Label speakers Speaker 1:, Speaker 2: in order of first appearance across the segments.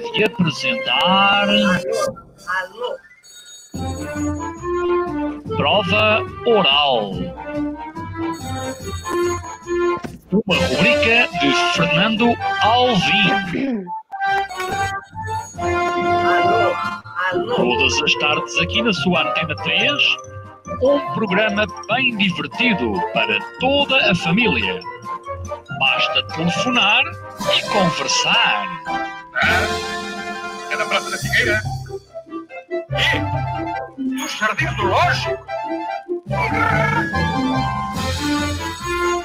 Speaker 1: de Alô? Alô? Prova oral. Uma rubrica de Fernando Alvim. Alô? Alô? Todas
Speaker 2: as tardes aqui na sua Antena 3, um programa bem divertido para toda a família. Basta telefonar e conversar é da Praça da Figueira, né? e dos Jardins
Speaker 1: do Lógico.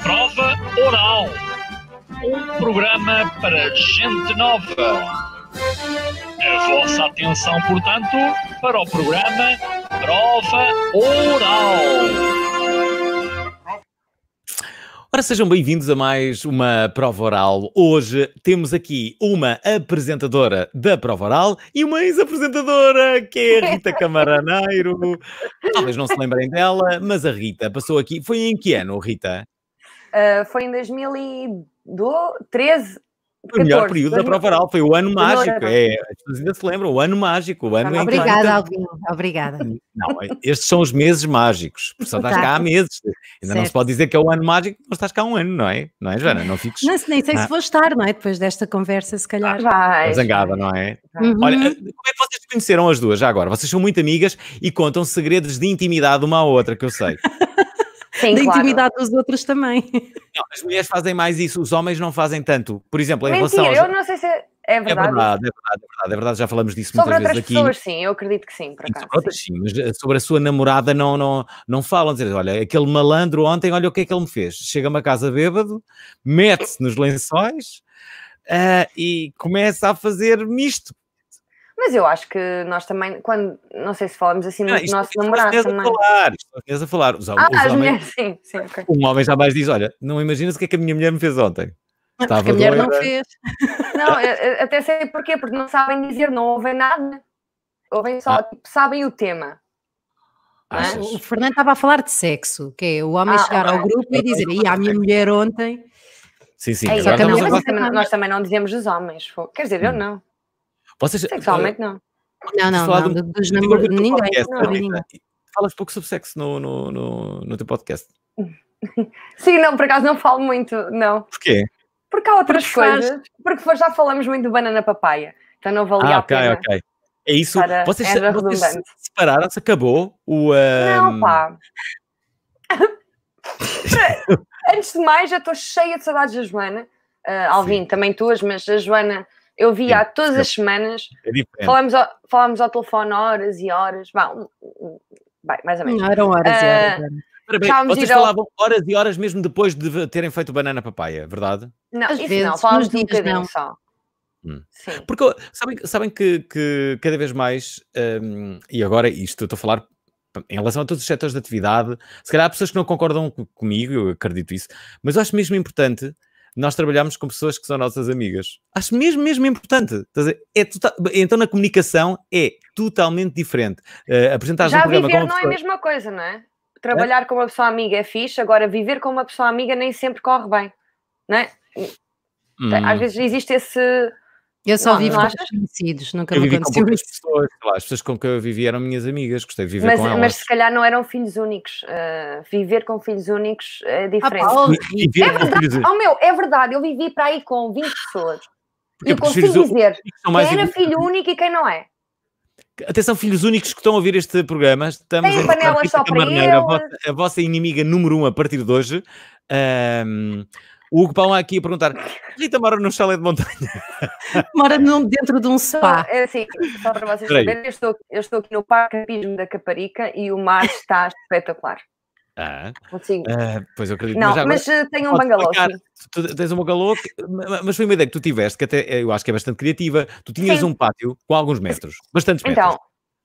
Speaker 2: Prova Oral, um programa para gente nova. A vossa atenção, portanto, para o programa Prova Oral. Ora, sejam bem-vindos a mais uma prova oral. Hoje temos aqui uma apresentadora da prova oral e uma ex-apresentadora, que é a Rita Camaraneiro. Talvez não se lembrem dela, mas a Rita passou aqui. Foi em que ano, Rita?
Speaker 3: Uh, foi em 2013. 14, o melhor período da prova
Speaker 2: oral, foi o ano mágico. É, as pessoas ainda se lembram, o ano mágico. O ano obrigada, claro. obrigada. Não, é, estes são os meses mágicos. Só estás tá. cá há meses. Ainda certo. não se pode dizer que é o ano mágico, mas estás cá um ano, não é? Não é, Joana? Não fiques. Não, nem sei ah. se vou
Speaker 4: estar, não é? Depois desta conversa, se calhar. Ah, vai.
Speaker 2: Zangada, não é? Uhum. Olha, eh, como é que vocês conheceram as duas já agora? Vocês são muito amigas e contam segredos de intimidade uma à outra, que eu sei.
Speaker 4: Sim, da intimidade claro. dos outros também. Não,
Speaker 2: as mulheres fazem mais isso, os homens não fazem tanto. Por exemplo, em Mentira, relação. Aos... Eu
Speaker 3: não sei se. É, é
Speaker 4: verdade. É verdade,
Speaker 2: é verdade, é verdade, é verdade já falamos disso sobre muitas vezes aqui. Sobre outras
Speaker 3: pessoas, sim, eu acredito que sim, por acaso.
Speaker 2: Sobre outras, sim, mas eh, sobre a sua namorada não, não, não falam, dizer, olha, aquele malandro ontem, olha o que é que ele me fez. Chega-me a casa bêbado, mete-se nos lençóis, Uh, e começa a fazer misto.
Speaker 3: Mas eu acho que nós também, quando, não sei se falamos assim, mas nosso namorado também. A
Speaker 2: falar, isto a falar. Os, ah, os as homens, mulheres,
Speaker 3: sim, sim, okay.
Speaker 2: Um homem jamais diz: Olha, não imaginas o que é que a minha mulher me fez ontem. Estava Porque a mulher doida. não fez.
Speaker 3: não, até sei porquê, porque não sabem dizer, não ouvem nada. Ouvem só, ah. tipo, sabem o tema.
Speaker 4: Ah, o Fernando estava a falar de sexo, que é o homem ah, chegar ao grupo e dizer: e a minha mulher ontem.
Speaker 2: Sim, sim. É, nós, também,
Speaker 3: nós também não dizemos os homens. Quer dizer, hum. eu não.
Speaker 2: Vocês, Sexualmente uh,
Speaker 3: não. Não, não, não. Do, ninguém. Podcast, não, tá ninguém.
Speaker 2: Falas pouco sobre sexo no, no, no, no teu podcast.
Speaker 3: Sim, não, por acaso não falo muito, não. Porquê? Porque há outras porque coisas. Faz... Porque já falamos muito do banana papaya, então não valia ah, a pena. Ok,
Speaker 2: ok. É isso. Vocês, é vocês separaram-se? Acabou o. Um... Não, ehm,
Speaker 3: pá. Antes de mais, já estou cheia de saudades da Joana. Uh, Alvin, Sim. também tuas, mas a Joana eu via Sim, todas as semanas.
Speaker 2: É diferente. falámos,
Speaker 3: ao, falámos ao telefone horas e horas. Bom, bem, mais ou menos. Não eram horas uh, e
Speaker 2: horas. Ah, bem, vocês falavam ao... horas e horas mesmo depois de terem feito banana papaya, verdade?
Speaker 3: Não, Às isso vezes, não, falávamos de um bocadinho só.
Speaker 2: Hum. Sim. Porque sabem, sabem que, que cada vez mais, um, e agora isto eu estou a falar em relação a todos os setores de atividade, se calhar há pessoas que não concordam comigo, eu acredito isso, mas eu acho mesmo importante nós trabalhamos com pessoas que são nossas amigas. Acho mesmo, mesmo importante. É total... Então, na comunicação é totalmente diferente. Uh, apresentar Já um programa viver não pessoa... é a mesma
Speaker 3: coisa, não é? Trabalhar é? com uma pessoa amiga é fixe, agora viver com uma pessoa amiga nem sempre corre bem, não é? Hum. Às vezes existe esse,
Speaker 1: eu só não, vivo não com
Speaker 3: os
Speaker 4: conhecidos, nunca eu me aconteceu isso.
Speaker 2: Pessoas, lá, as pessoas com quem eu vivi eram minhas amigas, gostei de viver mas, com elas. Mas se
Speaker 3: calhar não eram filhos únicos. Uh, viver com filhos únicos é ah, diferente. Ah, é verdade, oh, meu, é verdade, eu vivi para aí com 20 pessoas. Porque e eu consigo dizer quem era filho único e quem não é.
Speaker 2: Atenção, filhos únicos que estão a ouvir este programa, estamos Tem a panela só para a, vossa, a vossa inimiga número um a partir de hoje. Um, ehm, o Hugo Pão aqui a perguntar: Rita mora num chalé de montanha?
Speaker 4: Mora num, dentro de um
Speaker 3: spa. É assim, só para vocês saberem, eu estou, eu estou, aqui no Parque Campismo da Caparica e o mar está espetacular.
Speaker 2: Ah, sim. ah, pois eu acredito. Não, mas, agora, mas eh, tenho um bangalô. Tu tens um bangalô, mas foi uma ideia que tu tiveste, que até eh, eu acho que é bastante criativa. Tu tinhas Sim. um pátio com alguns metros, bastantes metros. Então,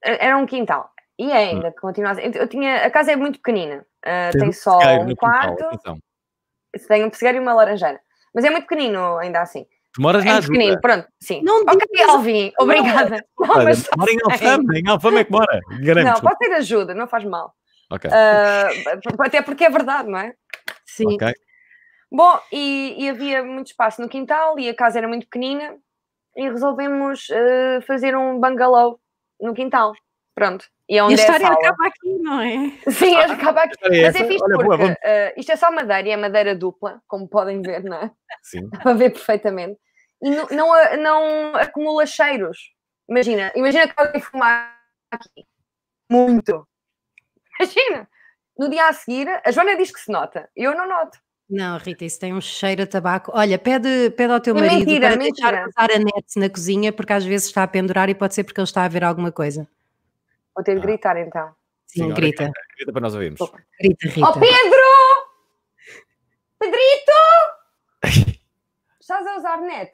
Speaker 3: era um quintal. E ainda hum. continua eu tinha A casa é muito pequenina, uh, tem só um quarto. Quintal, então se tem um pessegueiro e uma laranjana. Mas é muito pequenino, ainda assim.
Speaker 2: Tu moras é na pequenino,
Speaker 3: pronto, sim. Não ok, Alvin, obrigada. Não, não, mora em Alfama,
Speaker 2: em Alfama é que mora. Não, pode
Speaker 3: ter ajuda, não faz mal. Okay. Uh, até porque é verdade, não é? Sim. Okay. Bom, e, e, havia muito espaço no quintal e a casa era muito pequenina e resolvemos uh, fazer um bangalô no quintal. Pronto. E é onde e a é história é a acaba aqui, não é? Sim, é ah, acaba aqui.
Speaker 1: É Mas é fixe Olha, porque boa, uh,
Speaker 3: eh, isto é só madeira e é madeira dupla, como podem ver, não é? Sim. para ver perfeitamente. E não, não, não acumula cheiros. Imagina, imagina que alguém fumar aqui. Muito. Imagina. No dia a seguir, a Joana diz que se nota. Eu não noto.
Speaker 4: Não, Rita, isso tem um cheiro a tabaco. Olha, pede, pede ao teu marido mentira, para mentira. deixar a net na cozinha, porque às vezes está a pendurar e pode ser porque ele está a ver alguma coisa.
Speaker 3: Vou ter de ah. gritar então.
Speaker 2: Sim, Senhora, grita. grita. para nós ouvirmos. Grita, Rita. Oh Pedro!
Speaker 3: Pedrito! Estás a usar net?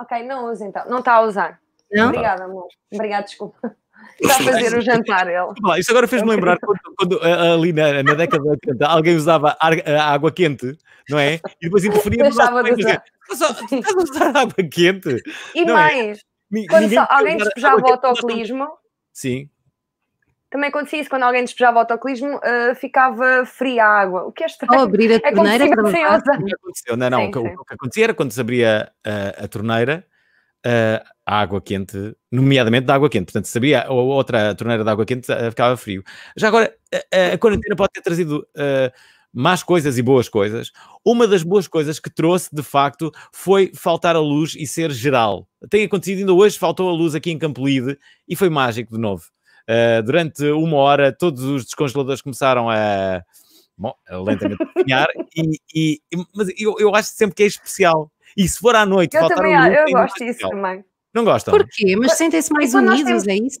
Speaker 3: Ok, não usa então. Não está a usar. Não? Obrigada, amor. Obrigada, desculpa. Está a fazer o jantar, ele.
Speaker 2: Isso agora fez-me lembrar quando, quando, eh, ali na, na década de 80 alguém usava ar, eh, água quente, não é? E depois interferia no Estás a usar água quente? E não é?
Speaker 3: mais, é?
Speaker 2: quando ninguém só, alguém despejava o autocolismo, Sim.
Speaker 3: Também acontecia isso quando alguém despejava autocolismo, uh, ficava fria a água, o que é estranho. Ou abrir a é torneira para baixo.
Speaker 2: Não, não, não sim, o, que, sim. o, que, acontecia era quando se abria a, eh, a torneira, uh, a água quente, nomeadamente da água quente. Portanto, se abria a outra torneira de água quente, uh, ficava frio. Já agora, a, a quarentena pode ter trazido uh, más coisas e boas coisas. Uma das boas coisas que trouxe, de facto, foi faltar a luz e ser geral. Tem acontecido ainda hoje, faltou a luz aqui em Campolide e foi mágico de novo. Uh, durante uma hora, todos os descongeladores começaram a. Bom, lentamente apanhar, e, e, mas eu, eu acho sempre que é especial. E se for à noite, eu faltar também, a luz, eu é gosto disso também. Não gostam? Porquê?
Speaker 4: Mas sentem-se mais unidos, temos...
Speaker 3: é isso?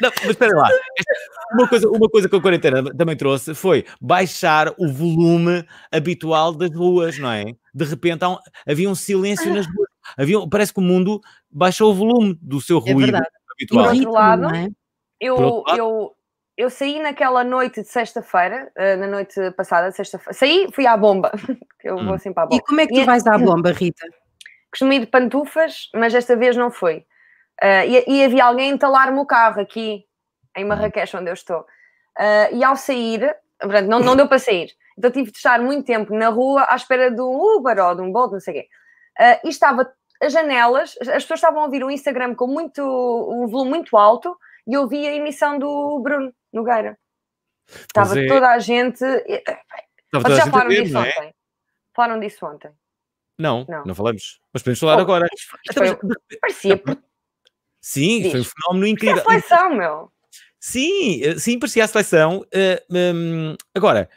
Speaker 2: Não, mas espera lá. Uma coisa, uma coisa que a quarentena também trouxe foi baixar o volume habitual das ruas, não é? De repente um, havia um silêncio ah. nas ruas. Havia, parece que o mundo baixou o volume do seu é ruído é habitual. E do outro lado,
Speaker 1: é?
Speaker 3: eu, outro lado? eu, eu saí naquela noite de sexta-feira, eh, na noite passada, sexta-feira. Saí, fui à bomba. Eu hum. vou sempre à bomba. E como é que
Speaker 4: tu e, é vais à assim, bomba, Rita?
Speaker 3: Costumo ir de pantufas, mas desta vez não foi. Uh, e, e, havia alguém a entalar-me o carro aqui, em uhum. Marrakech, onde eu estou. Uh, e ao sair, portanto, não, não deu para sair. Então tive de estar muito tempo na rua à espera de um Uber ou de um Bolt, não sei o quê. Uh, e estava as janelas, as pessoas estavam a ouvir o Instagram com muito, um volume muito alto e eu vi a emissão do Bruno Nogueira. Estava é... toda a gente. Eh,
Speaker 1: estava
Speaker 2: toda já a falaram disso é?
Speaker 3: ontem? Falaram disso ontem.
Speaker 2: Não, não, não falamos. Mas podemos falar oh, agora.
Speaker 3: Foi... É Estamos... Parecia
Speaker 2: Sim, Diz. foi um fenómeno é incrível. Foi é
Speaker 3: seleção, meu.
Speaker 2: Sim, eh, sim, parecia a seleção. Uh, eh, um, agora,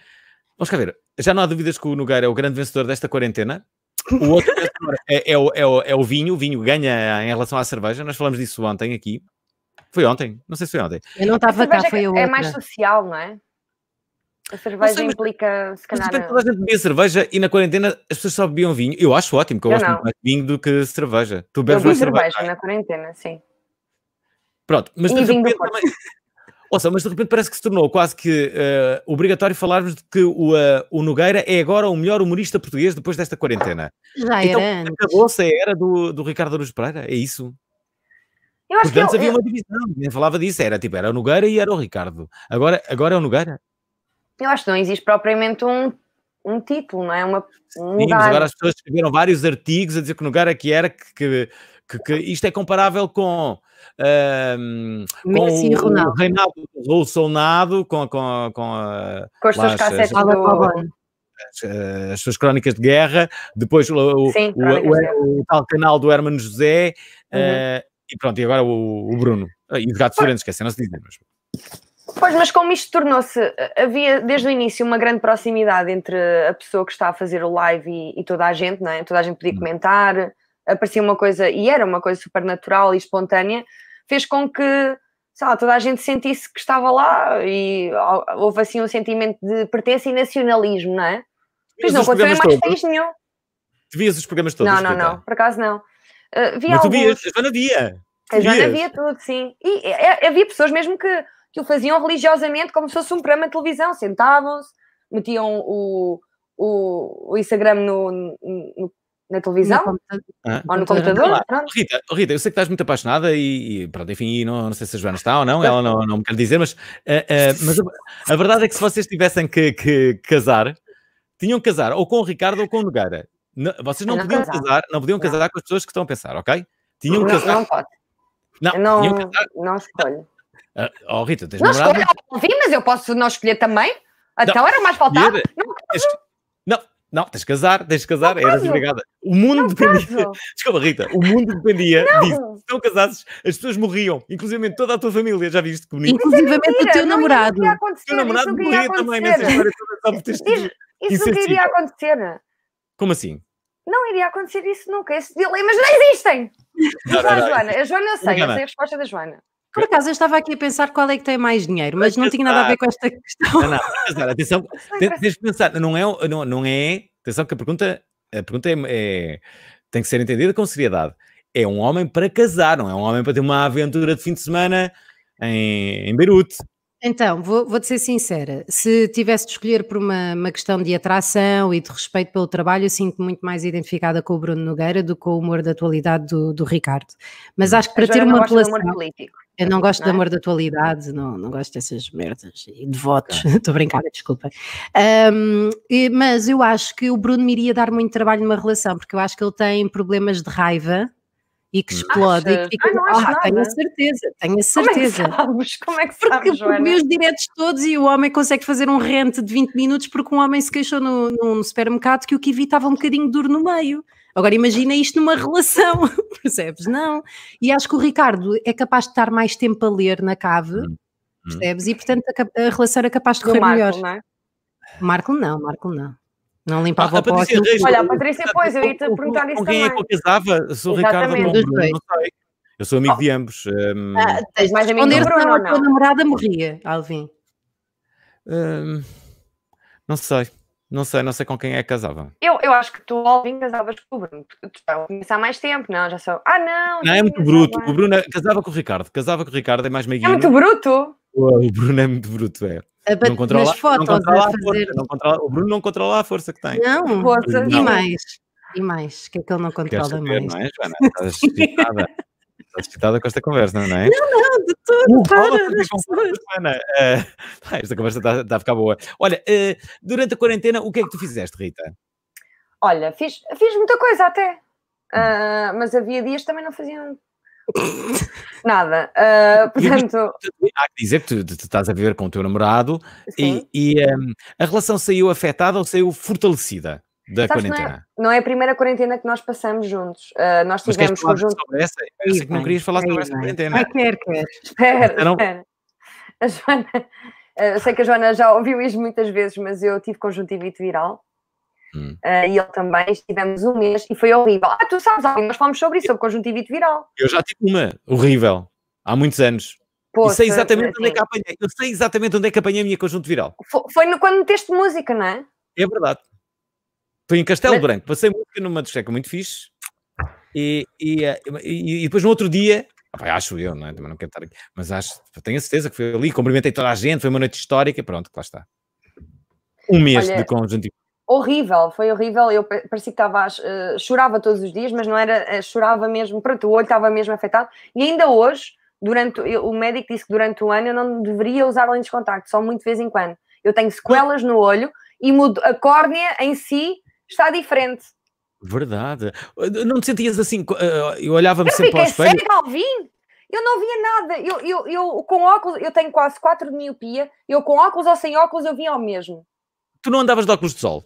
Speaker 2: vamos cá ver. Já não há dúvidas que o Nogueira é o grande vencedor desta quarentena. O outro vencedor é, é, o, é, o, é o vinho. O vinho ganha em relação à cerveja. Nós falamos disso ontem aqui. Foi ontem? Não sei se foi ontem. Eu não estava cá, foi eu. É mais
Speaker 3: social, não é? A cerveja sei, mas, implica, se calhar. Mas, toda a
Speaker 2: gente bebia cerveja e na quarentena as pessoas só bebiam vinho. Eu acho ótimo, porque eu, eu gosto não. muito mais de vinho do que cerveja. Tu bebes eu mais cerveja. cerveja é?
Speaker 3: na quarentena, sim.
Speaker 2: Pronto, mas de repente
Speaker 1: também...
Speaker 2: Ouça, mas de repente parece que se tornou quase que uh, obrigatório falarmos de que o, uh, o Nogueira é agora o melhor humorista português depois desta quarentena. Já então, era. Então, acabou-se a era do, do Ricardo Aruz Pereira, é isso?
Speaker 1: Eu acho Porque antes eu, havia eu... uma
Speaker 2: divisão, ninguém falava disso, era tipo, era o Nogueira e era o Ricardo. Agora, agora é o Nogueira.
Speaker 3: Eu acho que não existe propriamente um, um título, não é? Uma, um Sim, agora as
Speaker 2: pessoas escreveram vários artigos a dizer que o Nogueira que era, que, que que, que isto é comparável com, com o, Ronaldo, do Bolsonaro, com, com, com, com as suas cassetes As, as, suas crónicas de guerra, depois o, Sim, o, o, o, tal canal do Hermano José, eh, uhum. uh, e pronto, e agora o, Bruno. Ah, e gato gatos esquece, não se de dizer, mas...
Speaker 3: Pois, mas como isto tornou-se, eh, havia desde o início uma grande proximidade entre a pessoa que está a fazer o live e, e toda a gente, não é? Toda a gente podia hum. comentar, aparecia uma coisa, e era uma coisa super natural e espontânea, fez com que toda a gente sentisse que estava lá e houve assim um sentimento de pertença e nacionalismo, não é? Pois não aconteceu mais país nenhum.
Speaker 2: Tu vias os programas todos? Não, não, não,
Speaker 3: por acaso não. Uh, ah, vi Mas alguns. tu vias,
Speaker 2: a Joana via. A Joana via
Speaker 3: tudo, sim. E é, havia pessoas mesmo que, que o faziam religiosamente como se fosse um programa de televisão, sentavam-se, metiam o, o, o Instagram no, no, na televisão?
Speaker 2: Ah, ou no computador? Oh, Rita, oh, Rita, eu sei que estás muito apaixonada e, e pronto, enfim, não, não, sei se a Joana está ou não, ela não, não me quer dizer, mas, uh, uh, mas a, a, verdade é que se vocês tivessem que, que, casar, tinham que casar ou com o Ricardo ou com o Nogueira. Não, vocês não, não é podiam casar. casar, não podiam casar com as pessoas que estão a pensar, ok? Tinham que casar. Não pode. Não, não,
Speaker 3: não escolho.
Speaker 2: Uh, oh, Rita, tens não namorado?
Speaker 3: escolho, mas eu posso não escolher também. Então era mais faltado. É
Speaker 2: não, não, não, tens de casar, tens de casar, não eras obrigada. O mundo não dependia. Caso. Desculpa, Rita, o mundo dependia não. disso. Se não casasses, as pessoas morriam, inclusive toda a tua família, já viste que bonito. Inclusive
Speaker 3: o teu namorado. O teu
Speaker 2: namorado morria também nessa história toda, só Isso nunca iria
Speaker 3: acontecer. Como assim? Não iria acontecer isso nunca. Esses dilemas não existem!
Speaker 2: Não, não, não, Joana,
Speaker 3: a Joana eu sei, eu sei a resposta da Joana.
Speaker 4: Por acaso, eu estava aqui a pensar qual é que tem mais dinheiro, mas não tinha nada a ver com esta questão.
Speaker 2: Não, não, atenção, tens é de pensar, não é, não, não é, atenção que a pergunta, a pergunta é, é, tem que ser entendida com seriedade. É um homem para casar, não é um homem para ter uma aventura de fim de semana em, em Beirute,
Speaker 4: então, vou, vou-te ser sincera, se tivesse de escolher por uma, uma, questão de atração e de respeito pelo trabalho, eu sinto muito mais identificada com o Bruno Nogueira do que com o humor da atualidade do, do Ricardo. Mas hum. acho que para ter uma relação... Eu não gosto não é? de amor da atualidade, não, não gosto dessas merdas e de votos. Estou
Speaker 1: brincada, desculpa.
Speaker 4: Um, e, mas eu acho que o Bruno me iria dar muito trabalho numa relação, porque eu acho que ele tem problemas de raiva e que explode Acha? e que fica, ah, tipo, ah tenho a
Speaker 1: certeza,
Speaker 4: tenho a certeza. Como é que Como é que porque Joana? Porque meus diretos todos e o homem consegue fazer um rente de 20 minutos porque um homem se queixou no, num supermercado que o kiwi estava um bocadinho duro no meio. Agora imagina isto numa relação, percebes? Não. E acho que o Ricardo é capaz de estar mais tempo a ler na cave, hum, hum. percebes? E portanto a, a relação era capaz de correr Marco, melhor. Não é? Marco não, Marco não.
Speaker 2: Não limpava ah, a Patrícia o Reis, Olha, a Patrícia,
Speaker 4: pois, eu ia-te perguntar isso também. Quem é que
Speaker 2: eu casava? Sou Ricardo não, não sei. Eu sou amigo oh. de ambos. Um... Ehm, ah,
Speaker 4: tens mais amigo Responder Bruno, não, não. a tua namorada morria, Alvin.
Speaker 2: Um, ehm, não sei. Não sei, não sei com quem é que casava.
Speaker 3: Eu, eu acho que tu, Alvin, casavas com o Bruno. Tu já conheces começar mais tempo, não? Já sou. Ah, não! Não, é muito bruto. O
Speaker 2: Bruno é, casava com o Ricardo. Casava com o Ricardo, é mais meio. É muito bruto? O Bruno é muito bruto, é. Bat... Não controla, nas fotos não controla a, fazer... força, não controla, o Bruno não controla a força que tem. Não, força. e mais.
Speaker 4: E mais, que é que ele não controla saber, mais. Não é,
Speaker 2: Joana? Estás excitada. Estás excitada com esta conversa, não é? Não, não, de todo, uh, para. Joana. Uh, esta conversa está, a ficar boa. Olha, uh, durante a quarentena, o que é que tu fizeste, Rita?
Speaker 3: Olha, fiz, fiz muita coisa até. Uh, mas havia dias que também não faziam Nada. Uh, portanto...
Speaker 2: Há que dizer que tu, tu, estás a viver com o teu namorado Sim. e, e um, a relação saiu afetada ou saiu fortalecida? da Sabes, quarentena. Não é,
Speaker 3: não é, a primeira quarentena que nós passamos juntos. Uh, nós tivemos juntos Sobre
Speaker 2: essa? Eu sei que não querias falar sobre essa quarentena. Ah,
Speaker 3: quer, quer. Espera, então não... espera. A Joana, eu ah, sei que a Joana já ouviu isto muitas vezes, mas eu tive conjuntivite viral. Uh, e ele também estivemos um mês e foi horrível. Ah, tu sabes, algo, nós falamos sobre isso, sobre conjuntivite viral.
Speaker 2: Eu já tive uma, horrível, há muitos anos.
Speaker 3: Poxa, e sei exatamente é, onde é, é que
Speaker 2: apanhei. Eu sei exatamente onde é que apanhei a minha conjunto
Speaker 3: Foi, foi no, quando meteste música, não é?
Speaker 2: É verdade. Foi em Castelo Mas... Branco. Passei música numa discoteca muito fixe. E, e, eh, e, e depois no outro dia ah, acho eu, não é? Também não quero estar aqui. Mas acho, tenho a certeza que foi ali, cumprimentei toda a gente, foi uma noite histórica, pronto, lá está. Um mês Olha, de conjunto
Speaker 3: horrível, foi horrível. Eu parecia que estava, uh, chorava todos os dias, mas não era, uh, chorava mesmo, pronto, o olho estava mesmo afetado. E ainda hoje, durante o médico disse que durante o ano eu não deveria usar lentes de contacto, só muito de vez em quando. Eu tenho sequelas no olho e mudo, a córnea em si está diferente.
Speaker 2: Verdade. Não te sentias assim? Eh, eu olhava-me sempre ao espelho. Cega
Speaker 3: ao
Speaker 1: Eu
Speaker 3: não via nada. Eu, eu, eu com óculos, eu tenho quase 4 de miopia. Eu com óculos ou sem óculos, eu via ao mesmo.
Speaker 2: Tu não andavas de óculos de sol?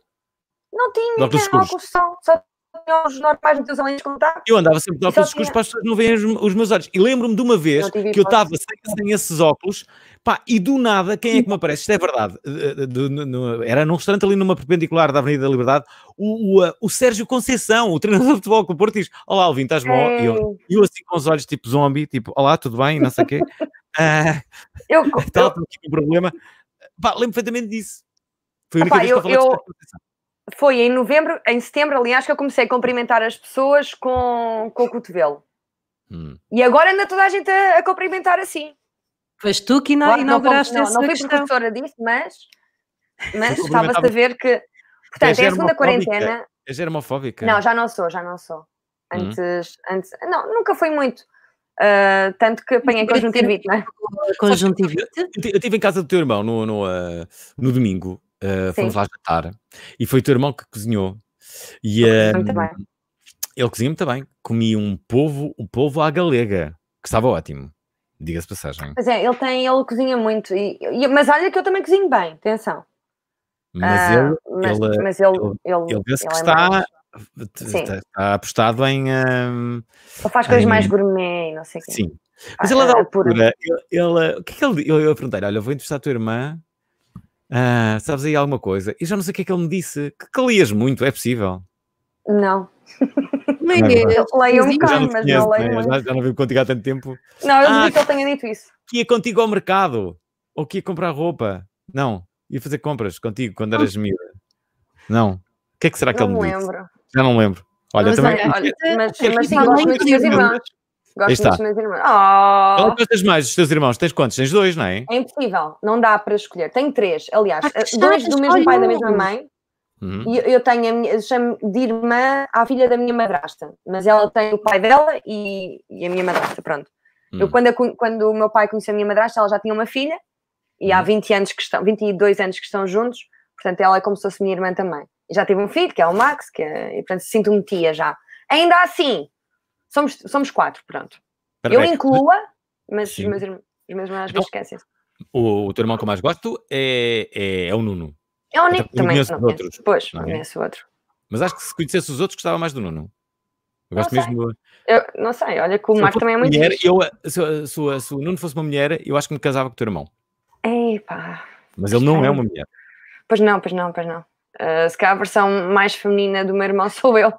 Speaker 3: Não tinha óculos discursão, só tinha os normais meus olhos de contato. Eu
Speaker 2: andava sempre de óculos escuros tinha... para as pessoas não verem os, meus olhos. E lembro-me de uma vez que eu estava sem, sem, esses óculos, pá, e do nada, quem é que me aparece? Isto é verdade. De, de, no, era num restaurante ali numa perpendicular da Avenida da Liberdade, o, o, eh, o Sérgio Conceição, o treinador de futebol com o Porto, diz: Olá, Alvin, estás bom? E eu, eu, assim com os olhos tipo zombie, tipo: Olá, tudo bem? Não sei o quê. ah, eu, tal, eu... aqui um problema. Pá, lembro perfeitamente disso. Foi a única Epá, vez que eu, eu falei eu
Speaker 3: foi em novembro, em setembro, aliás, que eu comecei a cumprimentar as pessoas com, com o cotovelo. Hum. E agora anda toda a gente a, a cumprimentar assim. Pois tu que não, claro, inauguraste não, não, essa não, não fui professora disso, mas, mas estava-se a ver que. Portanto, é a segunda quarentena.
Speaker 2: É germofóbica? Não,
Speaker 3: já não sou, já não sou. Hum. Antes, hum. antes não, nunca fui muito. Uh, tanto que apanhei conjuntivite, não é?
Speaker 2: Conjuntivite? Eu estive em casa do teu irmão no, no, uh, no domingo Uh, fomos lá jantar e foi o teu irmão que cozinhou. E, um, muito ehm, bem. Ele cozinha muito bem. Comi um povo, o um povo à galega, que estava ótimo. Diga-se passagem.
Speaker 3: Pois é, ele tem, ele cozinha muito. E, e, mas olha que eu também cozinho bem, atenção.
Speaker 2: Mas ah, ele, mas, ele, mas ele, ele, ele pensa que é está, está, está, apostado em. Um, ehm,
Speaker 3: ele faz coisas em, mais gourmet não sei o quê. Sim.
Speaker 2: Mas ah, ela é dá altura. Ele, ele, o que é que ele, eu, eu perguntei, olha, vou entrevistar a tua irmã ah, sabes aí alguma coisa? Eu já não sei o que é que ele me disse. Que, que lias muito, é possível?
Speaker 3: Não. não é, é leio um bocado, mas não leio né? Já,
Speaker 2: já não vivo contigo há tanto tempo.
Speaker 3: Não, eu ah, duvido que ele tenha dito isso.
Speaker 2: Que ia contigo ao mercado. Ou que ia comprar roupa. Não. Ia fazer compras contigo quando eras ah. miúda. Não. O que é que será que não ele me lembro. disse? Já não lembro. Olha, mas também... Olha, olha,
Speaker 3: mas, mas sim, gosto muito dos meus irmãos. Gosto Aí dos meus irmãos. Oh. Não
Speaker 2: gostas mais dos teus irmãos? Tens quantos? Tens dois, não é?
Speaker 3: É impossível, não dá para escolher. Tenho três, aliás, ah, eh, dois do mesmo pai e da mesma mãe. Uhum. E eu tenho a minha, chamo de irmã à filha da minha madrasta, mas ela tem o pai dela e, e a minha madrasta, pronto. Uhum. Eu, hum. quando, quando o meu pai conheceu a minha madrasta, ela já tinha uma filha e uhum. há 20 hum. anos que estão, 22 anos que estão juntos, portanto ela é como se fosse minha irmã também. já tive um filho, que é o Max, que é, e portanto sinto-me tia já. Ainda assim, Somos, somos quatro, pronto. Perfeito. Eu é incluo mas os meus, os irmãos então, esquecem
Speaker 2: O, o, teu irmão que eu mais gosto é, é, é o Nuno. É o então, Nico também. Conheço não, outros, pois, não é? conheço outro. Mas acho que se conhecesse os outros, gostava mais do Nuno. Eu gosto não mesmo do...
Speaker 3: eu, não sei, olha que o Marco também é muito. Mulher, eu,
Speaker 2: se, se, se, o Nuno fosse uma mulher, eu acho que me casava com o teu irmão. pá Mas ele não é uma mulher.
Speaker 3: Pois não, pois não, pois não. Uh, se calhar a versão mais feminina do meu irmão sou eu.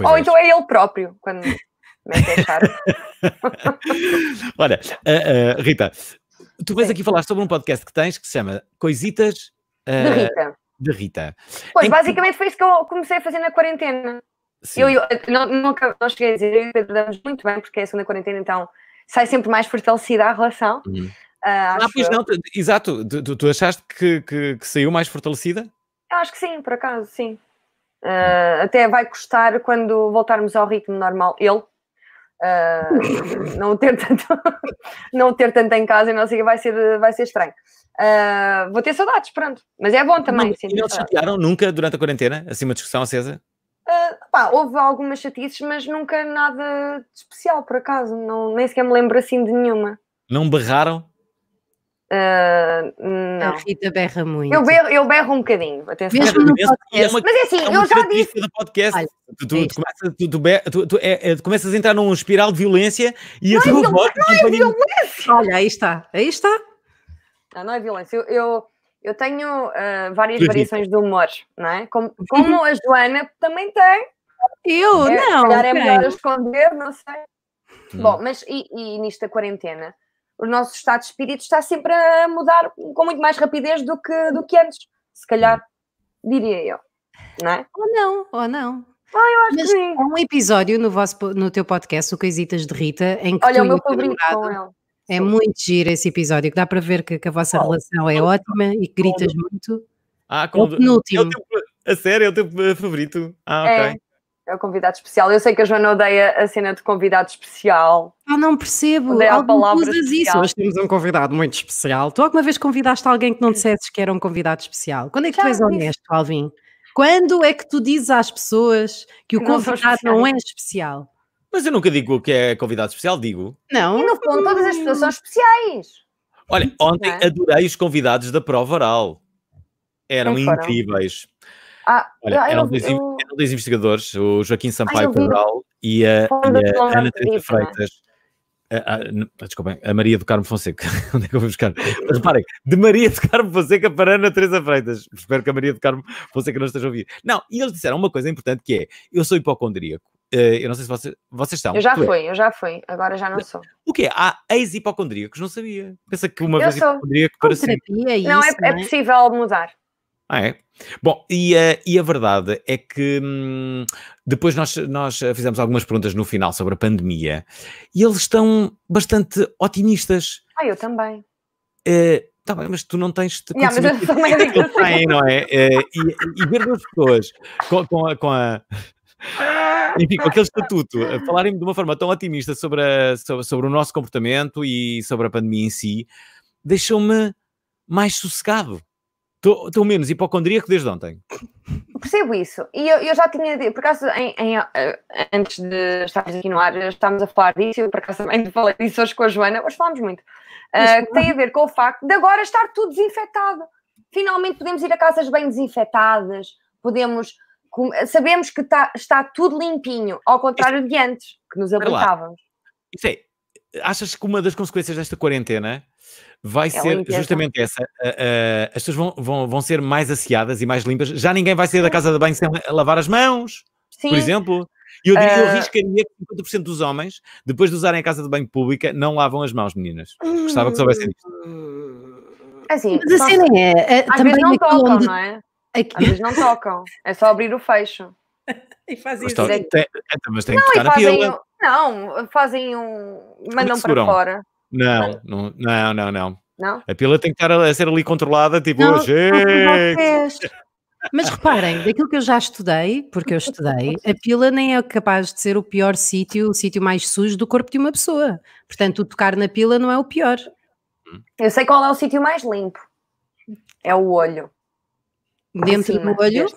Speaker 3: Ou é. então é ele próprio, quando mete a
Speaker 2: Olha, uh, uh, Rita, tu vens Sim. aqui falar sobre um podcast que tens que se chama Coisitas uh, de Rita. De Rita. Pois, em
Speaker 3: basicamente que... foi isso que eu comecei a fazer na quarentena. Sim. Eu, eu não, nunca, não cheguei a dizer, eu e Pedro damos muito bem, porque é a segunda quarentena, então sai sempre mais fortalecida a relação. Uhum. ah, ah pois eu. não,
Speaker 2: exato. Tu, tu, tu achaste que, que, que saiu mais fortalecida?
Speaker 3: Eu acho que sim, por acaso, sim. Uh, até vai custar quando voltarmos ao ritmo normal, ele. Uh, não, ter tanto, não ter tanto em casa e não sei, vai ser, vai ser estranho. Uh, vou ter saudades, pronto. Mas é bom também. Não, assim,
Speaker 2: chatearam nunca durante a quarentena? Assim, uma discussão acesa?
Speaker 3: Uh, pá, houve algumas chatices, mas nunca nada de especial, por acaso. Não, nem sequer me lembro assim de nenhuma.
Speaker 2: Não berraram?
Speaker 3: Uh, não. A Rita berra muito. Eu berro, eu berro um bocadinho, Mesmo no é assim, é podcast. É uma, Mas é assim, é eu já
Speaker 2: disse. Do podcast. Olha, tu, tu, tu, começas, tu, tu, tu, tu é, é começas a entrar num espiral de violência e não a tua voz. Não é
Speaker 3: violência! Olha, aí está, aí está. Não, não é violência. Eu, eu, eu tenho uh, várias variações de humor, não é? Como, como a Joana também tem.
Speaker 1: Eu, não. Se calhar é melhor
Speaker 3: esconder, não sei. Hum. Bom, mas e, e nisto da quarentena? o nosso estado de espírito está sempre a mudar com muito mais rapidez do que, do que antes, se calhar, diria eu. Não é? Ou não, ou não. Ah, eu acho Mas que sim.
Speaker 4: Há um episódio no, vosso, no teu podcast, o Coisitas de Rita, em que. Olha, o meu favorito com ele. É sim. muito giro esse episódio, que dá para ver que, que a vossa oh, relação é oh, ótima e que gritas oh, muito.
Speaker 2: Ah, com... É o penúltimo. É a sério, é o teu eh, favorito? Ah, é. ok.
Speaker 3: É o convidado especial. Eu sei que a Joana odeia a cena de convidado especial. Ah, não percebo. Odeia Algum a palavra usas especial. isso. Nós
Speaker 4: temos um convidado muito especial. Tu alguma vez convidaste alguém que não dissesses que era um convidado especial? Quando é que Já tu és honesto, Alvin? Quando é que tu dizes às pessoas que o não convidado não é especial?
Speaker 2: Mas eu nunca digo que é convidado especial, digo.
Speaker 4: Não. E no fundo, todas as
Speaker 3: pessoas são especiais.
Speaker 2: Olha, é? ontem adorei os convidados da prova oral. Eram incríveis.
Speaker 1: Ah, Olha, ah, eram, dois, eu... eram,
Speaker 2: dois, investigadores, o Joaquim Sampaio Cabral e a, e a Ana Teresa é? Freitas. A, a, desculpem, a Maria do Carmo Fonseca. Onde é que eu vou buscar? Mas reparem, de Maria do Carmo Fonseca para Ana Teresa Freitas. Espero que a Maria do Carmo Fonseca não esteja a ouvir. Não, e eles disseram uma coisa importante que é: eu sou hipocondríaco. Eh, eu não sei se vocês, vocês são. Eu já é. fui,
Speaker 3: é? eu já fui, agora já não sou.
Speaker 2: O que Há ex-hipocondríacos, não sabia. Pensa que uma eu vez sou. hipocondríaco para si
Speaker 3: é Não, é, é possível mudar.
Speaker 2: Ah, é? Bom, e a, eh, e a verdade é que hum, depois nós, nós fizemos algumas perguntas no final sobre a pandemia e eles estão bastante otimistas.
Speaker 3: Ah, eu também.
Speaker 2: Uh, tá bem, mas tu não tens de yeah, mas eu também digo que têm, não é? Uh, e, e, ver duas pessoas com, com a, com a enfim, com aquele estatuto, a falarem de uma forma tão otimista sobre, a, sobre, sobre o nosso comportamento e sobre a pandemia em si, deixou-me mais sossegado. Estou menos hipocondríaco desde ontem.
Speaker 3: Percebo isso. E eu, eu já tinha, por acaso, em, em, eh, antes de estarmos aqui no ar, estávamos a falar disso, eu por acaso também falei disso hoje com a Joana, hoje falámos muito, uh, que tem a ver com o facto de agora estar tudo desinfetado. Finalmente podemos ir a casas bem desinfetadas, podemos, sabemos que tá, está tudo limpinho, ao contrário de antes, que nos abrigávamos.
Speaker 2: Isso é, achas que uma das consequências desta quarentena vai é ser justamente essa. Uh, uh, as pessoas vão, vão, vão ser mais asseadas e mais limpas. Já ninguém vai sair da casa de banho sem lavar as mãos, Sim. por exemplo. E eu, diria, eu ah. arriscaria que 50% dos homens, depois de usarem a casa de banho pública, não lavam as mãos, meninas. Gostava que soubessem disto.
Speaker 1: É assim, Mas assim não é. Eh, Às vezes não tocam, onde...
Speaker 3: não é? Aqui. Às vezes não tocam. É só abrir o fecho. e fazem isso. Assim.
Speaker 2: Então, mas, tem, tem não, que tocar na fazem,
Speaker 3: Não, fazem um. É mandam para fora.
Speaker 2: Não, é? não, não, não, não. Não? A pila tem que estar a, a ser ali controlada, tipo, não, hoje. Oh,
Speaker 4: Mas reparem, daquilo que eu já estudei, porque eu estudei, a pila nem é capaz de ser o pior sítio, o sítio mais sujo do corpo de uma pessoa. Portanto, o tocar
Speaker 3: na pila não é o pior. Hum. Eu sei qual é o sítio mais limpo. É o olho. Dentro Acima, do olho?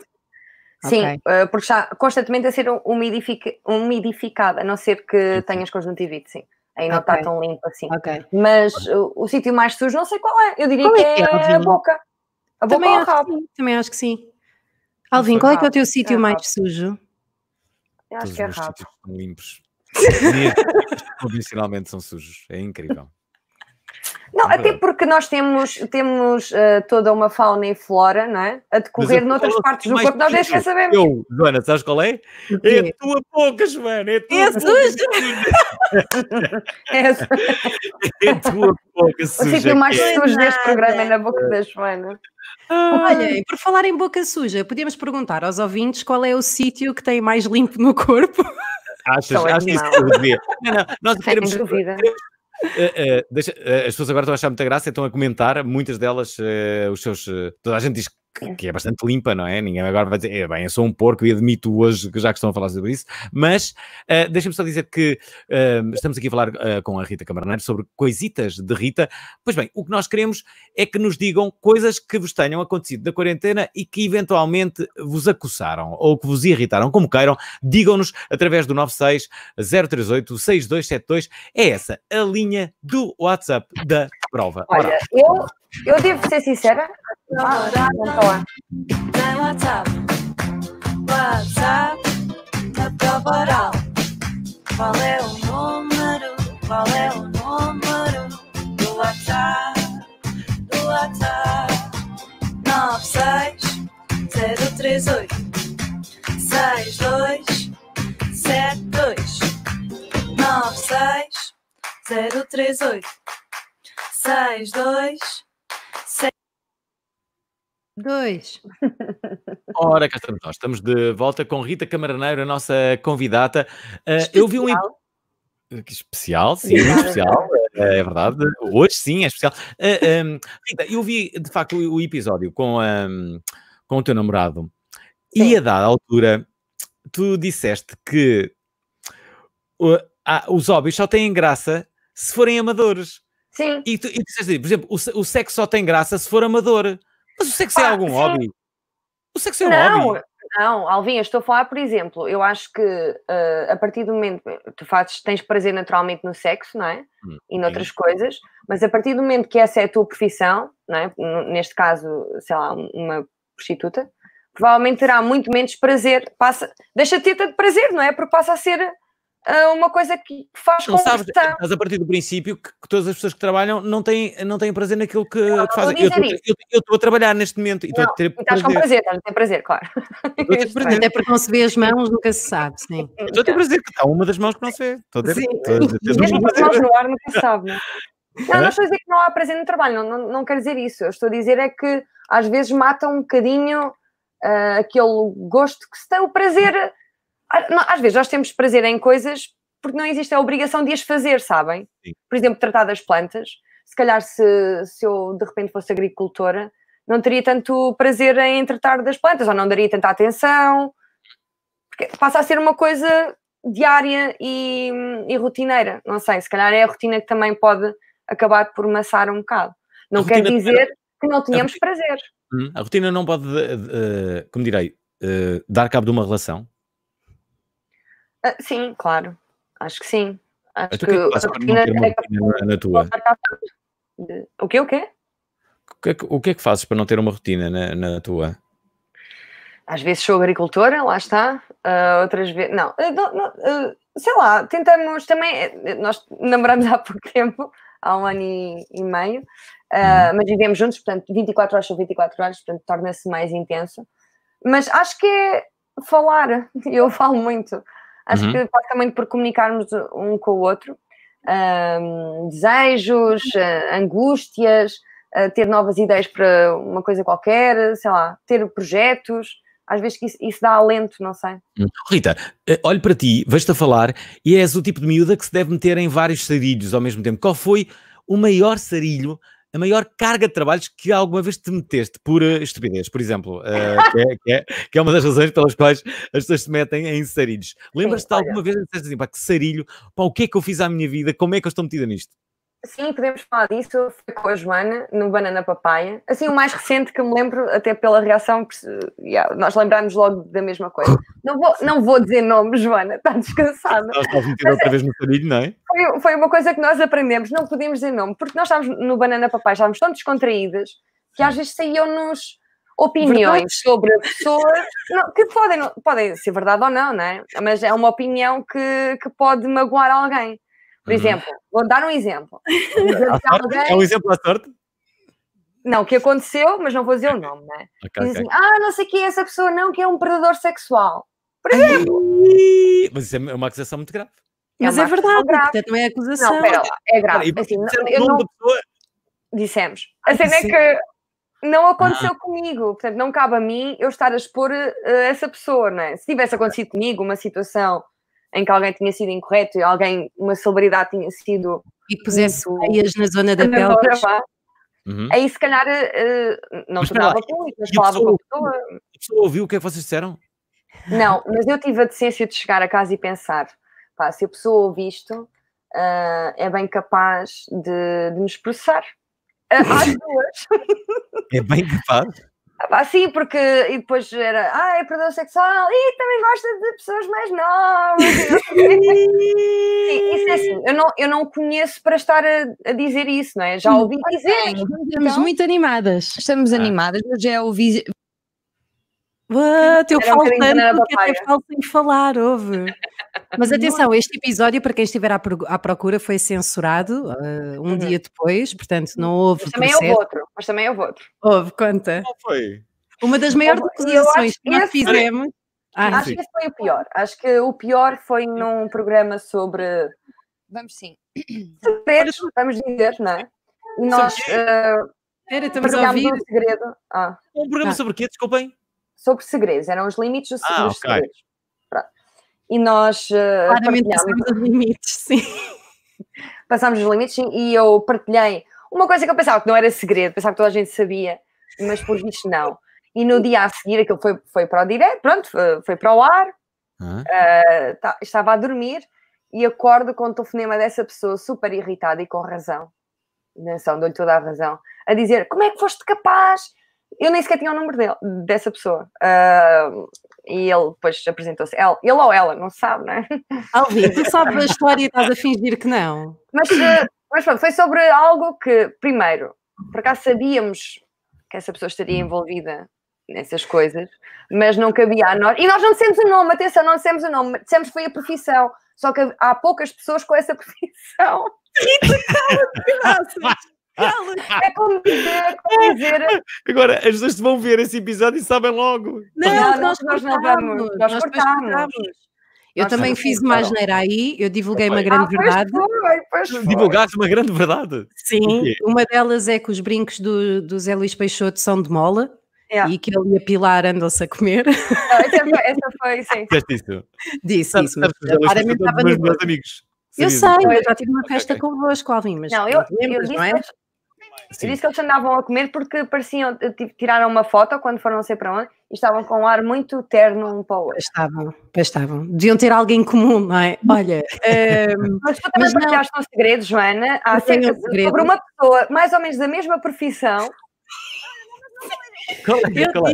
Speaker 3: Sim, okay. Eh, porque está constantemente a ser umidific... umidificada, a não ser que tenhas conjuntivite, sim. Aí não okay. está tão limpo assim. Okay. Mas o, o sítio mais sujo, não sei qual é. Eu diria que, é, que é, é a boca. A boca
Speaker 4: também, acho que, sim, também acho que sim. Alvin, qual é que é o teu sítio é mais rabo. sujo? Eu acho Todos que é rabo.
Speaker 2: Limpos. Convencionalmente são sujos. É incrível. Não, é até
Speaker 3: porque nós temos, temos uh, toda uma fauna e flora, não é? A decorrer noutras partes do corpo, nós já sabemos.
Speaker 2: Eu, Joana, sabes qual é? É a
Speaker 3: tua boca, Joana, é a tua é suja!
Speaker 1: é, a tua boca suja. O sítio mais é. sujo é deste
Speaker 3: programa é na boca da Joana.
Speaker 4: Ah. Olha, e por falar em boca suja, podíamos perguntar aos ouvintes qual é o sítio que tem mais limpo
Speaker 1: no corpo?
Speaker 2: Achas, achas que isso é não,
Speaker 1: não, nós queremos
Speaker 2: eh, eh, deixa, eh, as pessoas agora estão a achar muita graça e estão a comentar, muitas delas, os seus. toda a gente diz que que, é. que, é bastante limpa, não é? Ninguém agora vai dizer, eh, bem, eu sou um porco e admito hoje que já que estão a falar sobre isso, mas uh, eh, deixem-me só dizer que uh, estamos aqui a falar uh, com a Rita Camarneiro sobre coisitas de Rita. Pois bem, o que nós queremos é que nos digam coisas que vos tenham acontecido da quarentena e que eventualmente vos acussaram ou que vos irritaram, como queiram, digam-nos através do 96038 6272. É essa a linha do WhatsApp da prova. Olha,
Speaker 3: eu, eu devo ser sincera. Tem WhatsApp. WhatsApp.
Speaker 1: prova oral. Qual é o número? Qual é o número do WhatsApp? Do WhatsApp. 96
Speaker 4: 038 seis, dois, seis. Dois.
Speaker 2: Ora, cá estamos nós. Estamos de volta com Rita Camaraneiro, a nossa convidada Uh, ah, eu vi um. Que especial, sim, especial, é, é verdade. Hoje sim, é especial. Uh, ah, um, ah, Rita, eu vi de facto o, episódio com, a com o teu namorado sim. e a dada altura tu disseste que uh, ah, os hobbies só têm graça se forem amadores. Sim. E tu, e tu dizes por exemplo, o, o sexo só tem graça se for amador. Mas o sexo é ah, é algum sim. hobby?
Speaker 3: O sexo é não, um hobby? Não, Alvin, eu estou a falar, por exemplo, eu acho que uh, a partir do momento tu fazes, tens prazer naturalmente no sexo, não é? Hum, e noutras sim. coisas, mas a partir do momento que essa é a tua profissão, não é? Neste caso, sei lá, uma prostituta, provavelmente terá muito menos prazer, passa, deixa de ter tanto prazer, não é? Porque passa a ser uma coisa que faz não conversão.
Speaker 2: mas a partir do princípio que, que, todas as pessoas que trabalham não têm, não têm prazer naquilo que, não, que fazem. Eu estou a trabalhar neste momento e estou a ter Estás com prazer,
Speaker 4: estás a ter prazer, claro. É prazer. Até porque não se vê as mãos, nunca se sabe,
Speaker 2: sim. Estou a ter prazer, que está uma das mãos que não se vê. Estou a ter, sim. mãos no ar nunca se sabe. Não, é? não estou
Speaker 3: a dizer que não há prazer no trabalho, não, não, não quero dizer isso. Eu estou a dizer é que às vezes matam um bocadinho uh, aquele gosto que se tem, o prazer às vezes nós temos prazer em coisas porque não existe a obrigação de as fazer, sabem? Sim. Por exemplo, tratar das plantas. Se calhar, se, se eu de repente fosse agricultora, não teria tanto prazer em tratar das plantas, ou não daria tanta atenção, porque passa a ser uma coisa diária e, e rotineira. Não sei, se calhar é a rotina que também pode acabar por maçar um bocado. Não quer dizer que não tenhamos rotina... prazer.
Speaker 2: Hum, a rotina não pode, eh, eh, como direi, eh, dar cabo de uma relação?
Speaker 3: Ah, sim, claro. Acho que sim. Acho que, que, é a rotina é rotina na, na tua? O quê, o quê?
Speaker 2: O que, é que, o que é que fazes para não ter uma rotina na, na tua?
Speaker 3: Às vezes sou agricultora, lá está. Uh, outras vezes... Não, uh, uh, sei lá, tentamos também... Eh, nós namoramos há pouco tempo, há um ano e, e meio, uhum. mas vivemos juntos, portanto, 24 horas são 24 horas, portanto, torna-se mais intenso. Mas acho que é falar, eu falo muito. Acho uhum. que passa muito por comunicarmos um com o outro, um, desejos, uhum. ah, angústias, ah, ter novas ideias para uma coisa qualquer, sei lá, ter projetos às vezes que isso, isso, dá alento, não sei.
Speaker 2: Hum. Rita, eh, olho para ti, vejo-te a falar e és o tipo de miúda que se deve meter em vários sarilhos ao mesmo tempo. Qual foi o maior sarilho a maior carga de trabalhos que alguma vez te meteste por eh, estupidez, por exemplo, uh, que, é, que, é, que, é, uma das razões pelas quais as pessoas se metem em sarilhos. Lembras-te alguma vez disseste assim, pá, que sarilho, pá, o que é que eu fiz à minha vida, como é que eu estou metida nisto?
Speaker 3: Sim, podemos falar disso. Foi com a Joana, no Banana Papaya. Assim, o mais recente que me lembro, até pela reação, yeah, nós lembrámos logo da mesma coisa. Não vou, não vou dizer nome, Joana, está descansada. Nós estás metido outra vez no
Speaker 2: caminho, não é?
Speaker 3: Foi, foi, uma coisa que nós aprendemos, não podíamos dizer nome, porque nós estávamos no Banana Papaya, estávamos tão descontraídas que às vezes saíam-nos opiniões sobre pessoas não, que podem, podem ser verdade ou não, não é? Mas é uma opinião que, que pode magoar alguém. Por uhum. exemplo, vou dar um exemplo.
Speaker 2: É, é um exemplo à sorte?
Speaker 3: Não, o que aconteceu, mas não vou dizer o nome, né? Okay, Dizem, okay. ah, não sei quem é essa pessoa, não, que é um predador sexual.
Speaker 2: Por exemplo. Mas isso é uma acusação muito grave. É mas é verdade, grave. não é
Speaker 3: acusação. Não, pera lá, é grave. Pera, assim, eu não... Dissemos. A cena é que não aconteceu ah. comigo, portanto não cabe a mim eu estar a expor uh, essa pessoa, né? Se tivesse acontecido comigo uma situação em que alguém tinha sido incorreto e alguém, uma celebridade tinha sido. E pusesse meias na zona da pele. Uhum. Aí se calhar uh, não mas tornava público, mas falava com a pessoa.
Speaker 2: A pessoa ouviu o que é que vocês disseram?
Speaker 3: Não, mas eu tive a decência de chegar a casa e pensar: pá, se a pessoa ouve isto, uh, é bem capaz de, de me expressar às duas.
Speaker 1: É bem capaz?
Speaker 3: Assim, porque e depois era, ah, é sexual e também gosta de pessoas mais novas. isso é assim, eu não, eu não conheço para estar a, a dizer isso, não é? Já hum. ouvi dizer. Estamos então, muito animadas. Estamos ah. animadas, é o ouvi ah, faltando Era faltante, que até falta em falar, houve.
Speaker 4: Mas é? atenção, este episódio, para quem estiver à procura, foi censurado uh, um uhum. dia depois, portanto não houve. Mas também houve outro,
Speaker 3: mas também houve outro.
Speaker 4: Houve, conta.
Speaker 3: Qual foi? Uma das maiores acusações que nós fizemos. Ah, acho sim. que esse foi o pior. Acho que o pior foi num programa sobre. Vamos sim. Segredos, vamos dizer, não é? nós. Uh, eh, Pera, estamos a ouvir. Um, segredo. Ah. um programa ah. sobre o quê? Desculpem sobre segredos, eram os limites do, ah, dos okay. segredos. Pronto. E nós. Uh, Claramente passámos os limites, sim. Passámos os limites, sim, e eu partilhei uma coisa que eu pensava que não era segredo, pensava que toda a gente sabia, mas por isso não. E no dia a seguir aquilo foi, foi para o direto, pronto, eh, foi, para o ar, uhum. uh, tá, estava a dormir e acordo com o telefonema dessa pessoa super irritada e com razão. não são dou-lhe toda a razão, a dizer como é que foste capaz eu nem sequer tinha o número dele, dessa pessoa. Uh, e ele depois apresentou-se. Ele, ele ou ela, não sabe, não é?
Speaker 4: Alvi, tu sabes a história e estás a fingir que não. Mas, eh,
Speaker 3: mas pronto, foi sobre algo que, primeiro, por acaso sabíamos que essa pessoa estaria envolvida nessas coisas, mas não cabia a nós. E nós não dissemos o nome, atenção, não dissemos o nome, dissemos foi a profissão. Só que há poucas pessoas com essa profissão. Rita,
Speaker 2: calma, É como dizer, é como dizer. Agora, as pessoas vão ver esse episódio e sabem logo. Não, não nós, nós não vamos, nós, nós cortamos. Eu nós também fiz uma geneira
Speaker 4: então. aí, eu divulguei ah, uma é. grande ah, verdade. Pois foi, Divulgaste
Speaker 2: uma grande verdade? Sim,
Speaker 4: uma delas é que os brincos do, do Zé Luís Peixoto são de mola. E que ele e a Pilar andam-se a comer. Não, essa,
Speaker 1: foi, essa foi, sim. Dizeste isso? Disse, isso. É claramente estava no amigos.
Speaker 4: Eu sei, eu
Speaker 3: já tive uma festa okay. convosco, Alvin, mas
Speaker 4: não, eu, eu disse, não é? Sim. Eu disse que eles
Speaker 3: andavam a comer porque pareciam, eh, tiraram uma foto quando foram não sei para onde e estavam com um ar muito terno um para o outro.
Speaker 4: Estavam, estavam. Deviam ter alguém comum, não é? Olha. um, ehm,
Speaker 3: mas tu também mas partilhaste não, um segredo, Joana, há cerca, um sobre uma pessoa mais ou menos da mesma profissão.
Speaker 4: qual é, qual é?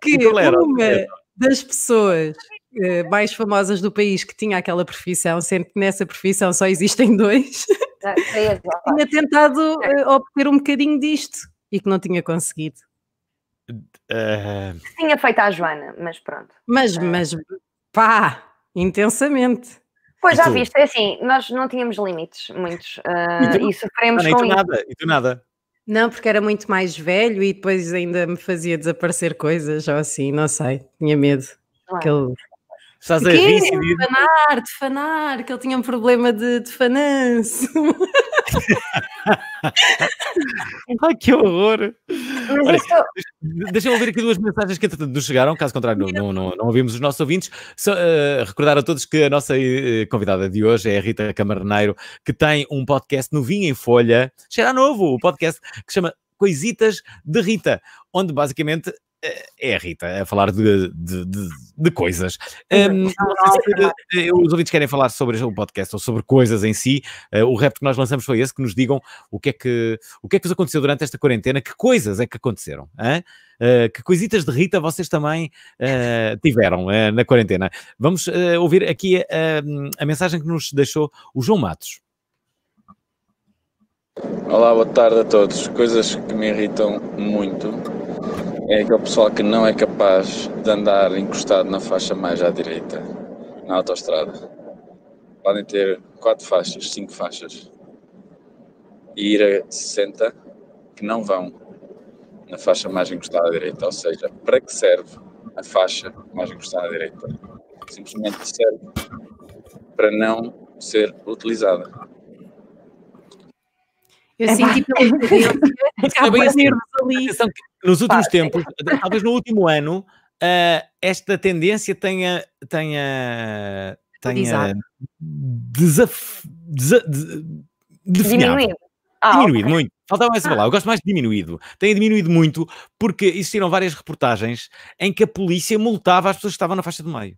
Speaker 4: Que uma das pessoas eh, mais famosas do país que tinha aquela profissão, sendo que nessa profissão só existem dois. Tinha tentado uh, obter um bocadinho disto e que não tinha conseguido.
Speaker 2: Uh...
Speaker 3: Tinha feito à Joana, mas pronto. Mas, eh.
Speaker 4: mas pá, intensamente.
Speaker 3: Pois já viste, é assim, nós não tínhamos limites, muitos, uh, e, e sofremos ah, Não, com e nada, e
Speaker 4: tu nada. Não, porque era muito mais velho e depois ainda me fazia desaparecer coisas ou assim, não sei, tinha medo. Claro. Que ele Estás a rir. Fanar, de fanar, que ele tinha um problema de, de fanance.
Speaker 2: Ai, que horror! Deixa eu ouvir aqui duas mensagens que nos chegaram, caso contrário, não, não, não, ouvimos os nossos ouvintes. Só, uh, recordar a todos que a nossa uh, convidada de hoje é a Rita Camarneiro, que tem um podcast no Vinho em Folha, cheira novo, o podcast que chama Coisitas de Rita, onde basicamente é, é a Rita a falar de, de, de, de coisas. É, um, é, os ouvintes querem falar sobre o podcast ou sobre coisas em si. Eh, o repto que nós lançamos foi esse: que nos digam o que é que, o que, é que vos aconteceu durante esta quarentena, que coisas é que aconteceram. hein? Eh, que coisitas de Rita vocês também eh, tiveram na quarentena. Vamos ouvir aqui a mensagem que nos deixou o João Matos. Olá, boa tarde a todos. Coisas que me irritam muito é aquele pessoal que não é capaz de andar encostado na faixa mais à direita, na autostrada. Podem ter quatro faixas, cinco faixas. E ir a 60 que não vão na faixa mais encostada à direita. Ou seja, para que serve a faixa mais encostada à direita?
Speaker 1: Simplesmente serve para não ser utilizada. Eu é senti pelo
Speaker 2: assim, Nos últimos Pá, é tempos, talvez no último ano, uh, esta tendência tenha, tenha, tenha diminuído. Ah, diminuído okay. muito. Faltava essa ah. palavra. Eu gosto mais de diminuído. Tem diminuído muito porque existiram várias reportagens em que a polícia multava as pessoas que estavam na faixa de meio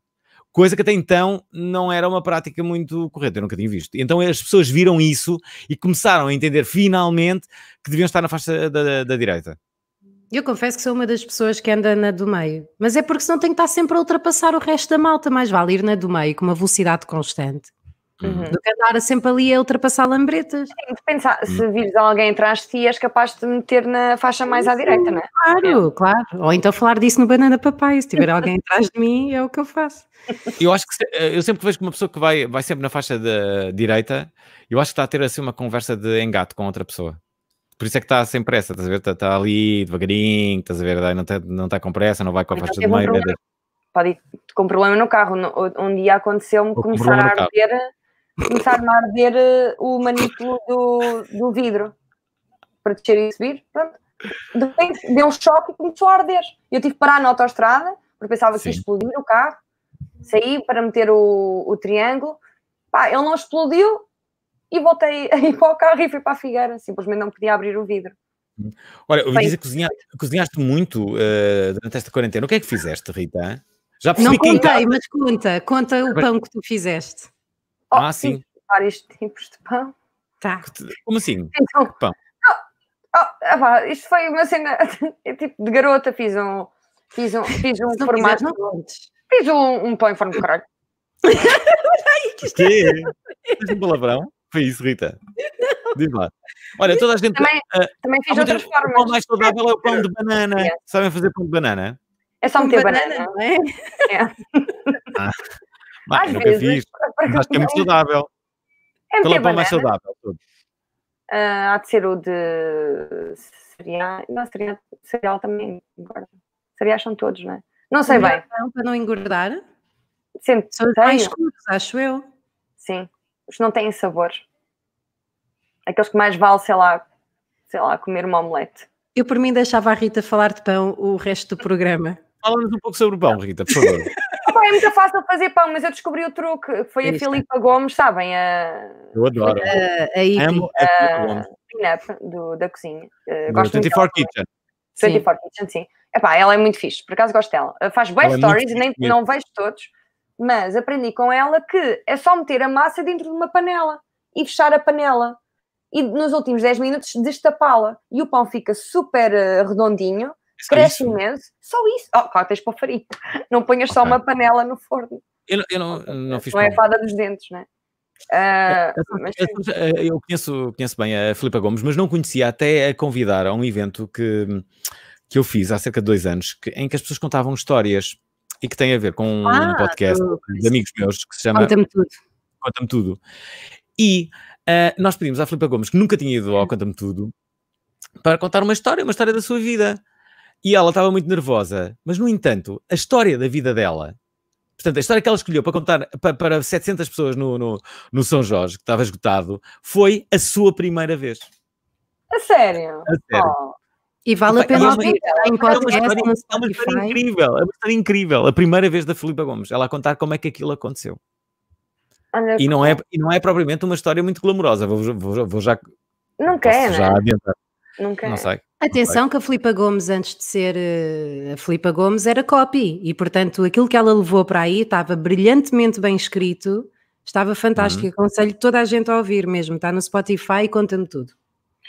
Speaker 2: coisa que até então não era uma prática muito correta, eu nunca tinha visto. Então as pessoas viram isso e começaram a entender finalmente que deviam estar na faixa da, da, da direita.
Speaker 4: Eu confesso que sou uma das pessoas que anda na do meio, mas é porque senão tenho que estar sempre a ultrapassar o resto da malta, mais vale ir na do meio com uma velocidade constante.
Speaker 1: Uhum. Do
Speaker 3: que andar sempre ali a ultrapassar lambretas. Sim, depende uhum. se vires alguém atrás de ti, és capaz de meter na faixa mais à direita, não é?
Speaker 4: Claro, é. claro. Ou então falar disso no Banana Papai. Se tiver alguém atrás de mim, é o que eu faço.
Speaker 2: Eu acho que eh, eu sempre vejo que uma pessoa que vai, vai sempre na faixa da direita, eu acho que está a ter assim uma conversa de engato com outra pessoa. Por isso é que está sem pressa, estás a ver? Está, está ali devagarinho, estás a ver? Não está, não está com pressa, não vai com a faixa então, de meio. É
Speaker 3: pode ir com problema no carro. Um dia aconteceu-me começar a arder começaram a arder eh, o manípulo do, do vidro para descer e subir. Pronto. Depois deu um choque e começou a arder. Eu tive que parar na autostrada, porque pensava Sim. que ia explodir o carro. Saí para meter o, o triângulo. Pá, ele não explodiu e voltei a ir para o carro e fui para a Figueira. Simplesmente não podia abrir o vidro.
Speaker 2: Olha, ouvi dizer que cozinhaste, cozinhaste muito uh, durante esta quarentena. O que é que fizeste, Rita? Já não contei, é- mas
Speaker 3: conta, conta o pão que tu fizeste. Oh, ah, sim. Vários tipos de pão. Tá.
Speaker 2: Como assim? Então, pão?
Speaker 3: Oh, opa, oh, é isto foi uma cena é tipo de garota, fiz um, fiz um, fiz um formato. fiz um, um pão em forma de caralho.
Speaker 2: que? Fiz um palavrão? Foi isso, Rita. Diz lá. Olha, toda a gente. Também, uh, também fiz outras formas. O pão mais saudável é o pão de é. banana. Sabem fazer pão de banana?
Speaker 3: É só meter banana, banana, não é? é.
Speaker 2: Ah. Não, Às nunca fiz, mas que é muito saudável. É Qual é o pão mais saudável? Uh,
Speaker 3: há de ser o de cereal. Não, cereal, cereal também engorda. Cereais são todos, não é? Não sei bem.
Speaker 4: para não engordar? Sempre. São os mais escuros,
Speaker 3: acho eu. Sim. Os não têm sabor. Aqueles que mais vale, sei lá, sei lá, comer uma omelete. Eu por mim deixava a Rita falar de pão o
Speaker 2: resto do programa. Fala-nos um pouco sobre o pão, Rita, por favor.
Speaker 3: é muito fácil fazer pão, mas eu descobri o truque. Foi a Filipa Gomes, sabem? A...
Speaker 2: Eu adoro. A, a, a,
Speaker 3: a, a do, da cozinha. Eh, gosto 24 Kitchen. 24 Kitchen, sim. Epá, ela é muito fixe, por acaso gosto dela. Faz boas é stories, é nem, não vejo todos, mas aprendi com ela que é só meter a massa dentro de uma panela e fechar a panela. E nos últimos 10 minutos destapá-la. E o pão fica super eh, redondinho cresce é isso. imenso. Só isso. Oh, cortas para o farinha. Não ponhas okay. só uma panela no forno.
Speaker 2: Eu, não, eu não fiz. Não é
Speaker 3: fada dos dentes, não é? Uh, mas...
Speaker 2: Eu conheço, conheço bem a Filipa Gomes, mas não conhecia até a convidar a um evento que, que eu fiz há cerca de dois anos, que, em que as pessoas contavam histórias e que tem a ver com ah, um podcast tu... de amigos meus que se chama Conta-me Tudo. Conta-me Tudo. E uh, nós pedimos à Filipa Gomes, que nunca tinha ido ao hum. Conta-me Tudo, para contar uma história, uma história da sua vida e ela estava muito nervosa. Mas, no entanto, a história da vida dela, portanto, a história que ela escolheu para contar para, para 700 pessoas no, no, no, São Jorge, que estava esgotado, foi a sua primeira vez.
Speaker 3: A sério? A sério. Oh. E vale a pena é ouvir. É uma,
Speaker 4: história,
Speaker 2: incrível, é é incrível. A primeira vez da Filipa Gomes, ela a contar como é que aquilo aconteceu. e não, é, e não é propriamente uma história muito glamourosa, vou, vou, vou já.
Speaker 4: Não quer, né?
Speaker 2: adiantar. Nunca. Não é. sei.
Speaker 4: Atenção que a Filipa Gomes, antes de ser eh, a Filipa Gomes, era copy e, portanto, aquilo que ela levou para aí estava brilhantemente bem escrito, estava fantástico. Uhum. Aconselho toda a gente a ouvir mesmo. Está no Spotify e conta-me tudo.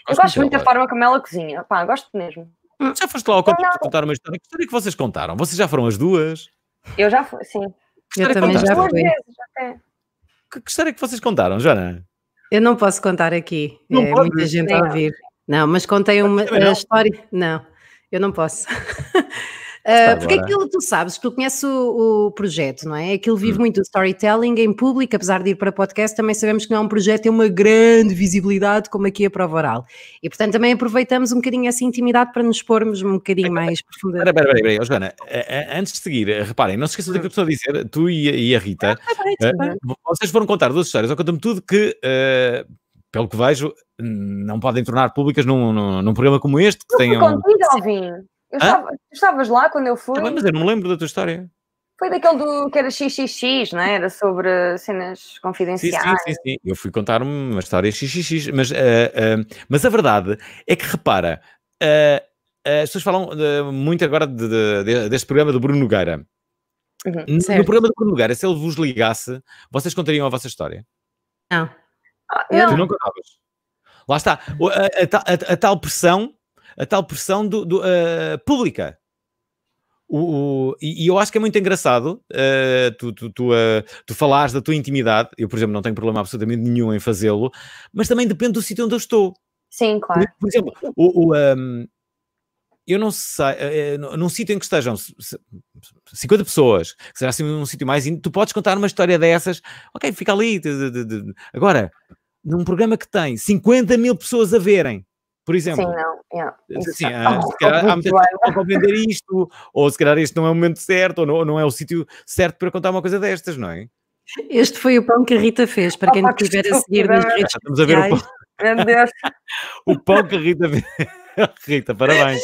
Speaker 2: Eu gosto, muito da
Speaker 3: forma como ela cozinha. Pá, gosto mesmo.
Speaker 2: Hum. Já foste lá ao copo para contar uma história? Que história é que vocês contaram? Vocês já foram as duas?
Speaker 3: Eu já fui, sim.
Speaker 2: Eu também já fui. Vezes, até. Que, que história é que vocês contaram, Joana? Eu não posso contar aqui. Não é, pode, muita gente a ouvir.
Speaker 4: Não, mas contei uma não. história. Não, eu não posso. Uh, porque aquilo, tu sabes, tu conheces o, o projeto, não é? Aquilo vive hum. muito o storytelling em público, apesar de ir para podcast, também sabemos que não é um projeto, tem uma grande visibilidade, como aqui a prova oral. E portanto também aproveitamos um bocadinho essa intimidade para nos expormos um bocadinho é, mais profundamente. Espera,
Speaker 2: espera, espera, Joana, antes de seguir, reparem, não se esqueçam do que eu estou a dizer, tu e, e a Rita, ah, tá bem, tá bem. vocês foram contar duas histórias, ou contam-me tudo que uh, pelo que vejo, não podem tornar públicas num, num, num programa como este. Que tenham... contigo,
Speaker 3: Alvin. Eu estava, estavas lá quando eu fui.
Speaker 2: mas eu não me lembro da tua história.
Speaker 3: Foi daquele do, que era XXX, não é? Era sobre cenas confidenciais. Sim, sim, sim.
Speaker 2: sim. Eu fui contar uma história XXX, mas, uh, uh, mas a verdade é que, repara, uh, as pessoas falam muito agora de, de, deste programa do Bruno Nogueira. Uhum, no, no programa do Bruno Nogueira, se ele vos ligasse, vocês contariam a vossa história?
Speaker 1: Não. Ah, não. Tu nunca davas.
Speaker 2: Lá está. A, a, a, a, tal pressão, a tal pressão do, do uh, pública. O, o, e, eu acho que é muito engraçado uh, tu, tu, tu, uh, tu falares da tua intimidade. Eu, por exemplo, não tenho problema absolutamente nenhum em fazê-lo, mas também depende do sítio onde eu estou. Sim, claro. Por, exemplo, o, o um, ehm, eu não sei, uh, num sítio em que estejam 50 pessoas, que seja assim num sítio mais. Tu podes contar uma história dessas, ok, fica ali. Agora, num programa que tem 50 mil pessoas a verem, por exemplo. Sim,
Speaker 1: não. Yeah. É. há, é se calhar, muita gente
Speaker 2: compreender isto, ou se calhar este não é o momento certo, ou não, não é o sítio certo para contar uma coisa destas, não é?
Speaker 4: Este foi o pão que a Rita fez, para quem estiver ah, a seguir nas redes a ver o pão.
Speaker 2: o pão que a Rita fez. Rita, parabéns.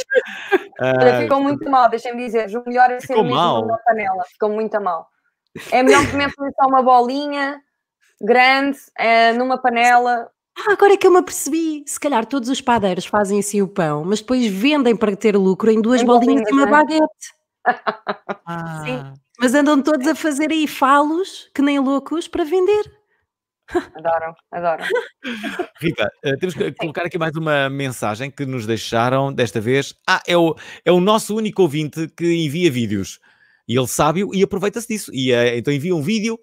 Speaker 2: Uh, ficou
Speaker 3: muito mal, deixem-me dizer. O melhor é ser mesmo mal. na panela. Ficou muito mal. É melhor comer só uma bolinha grande, é, numa panela. Ah, agora é que eu me apercebi. Se
Speaker 4: calhar todos os padeiros fazem assim o pão, mas depois vendem para ter lucro em duas em bolinhas e uma né? baguete. Ah. Sim. Mas andam todos a é. fazer aí falos, que nem loucos, para vender. Adoram, adoram.
Speaker 2: Rita, eh, temos que colocar aqui mais uma mensagem que nos deixaram desta vez. Ah, é o, é o nosso único ouvinte que envia vídeos. E ele sabe e aproveita-se disso. E, eh, então envia um vídeo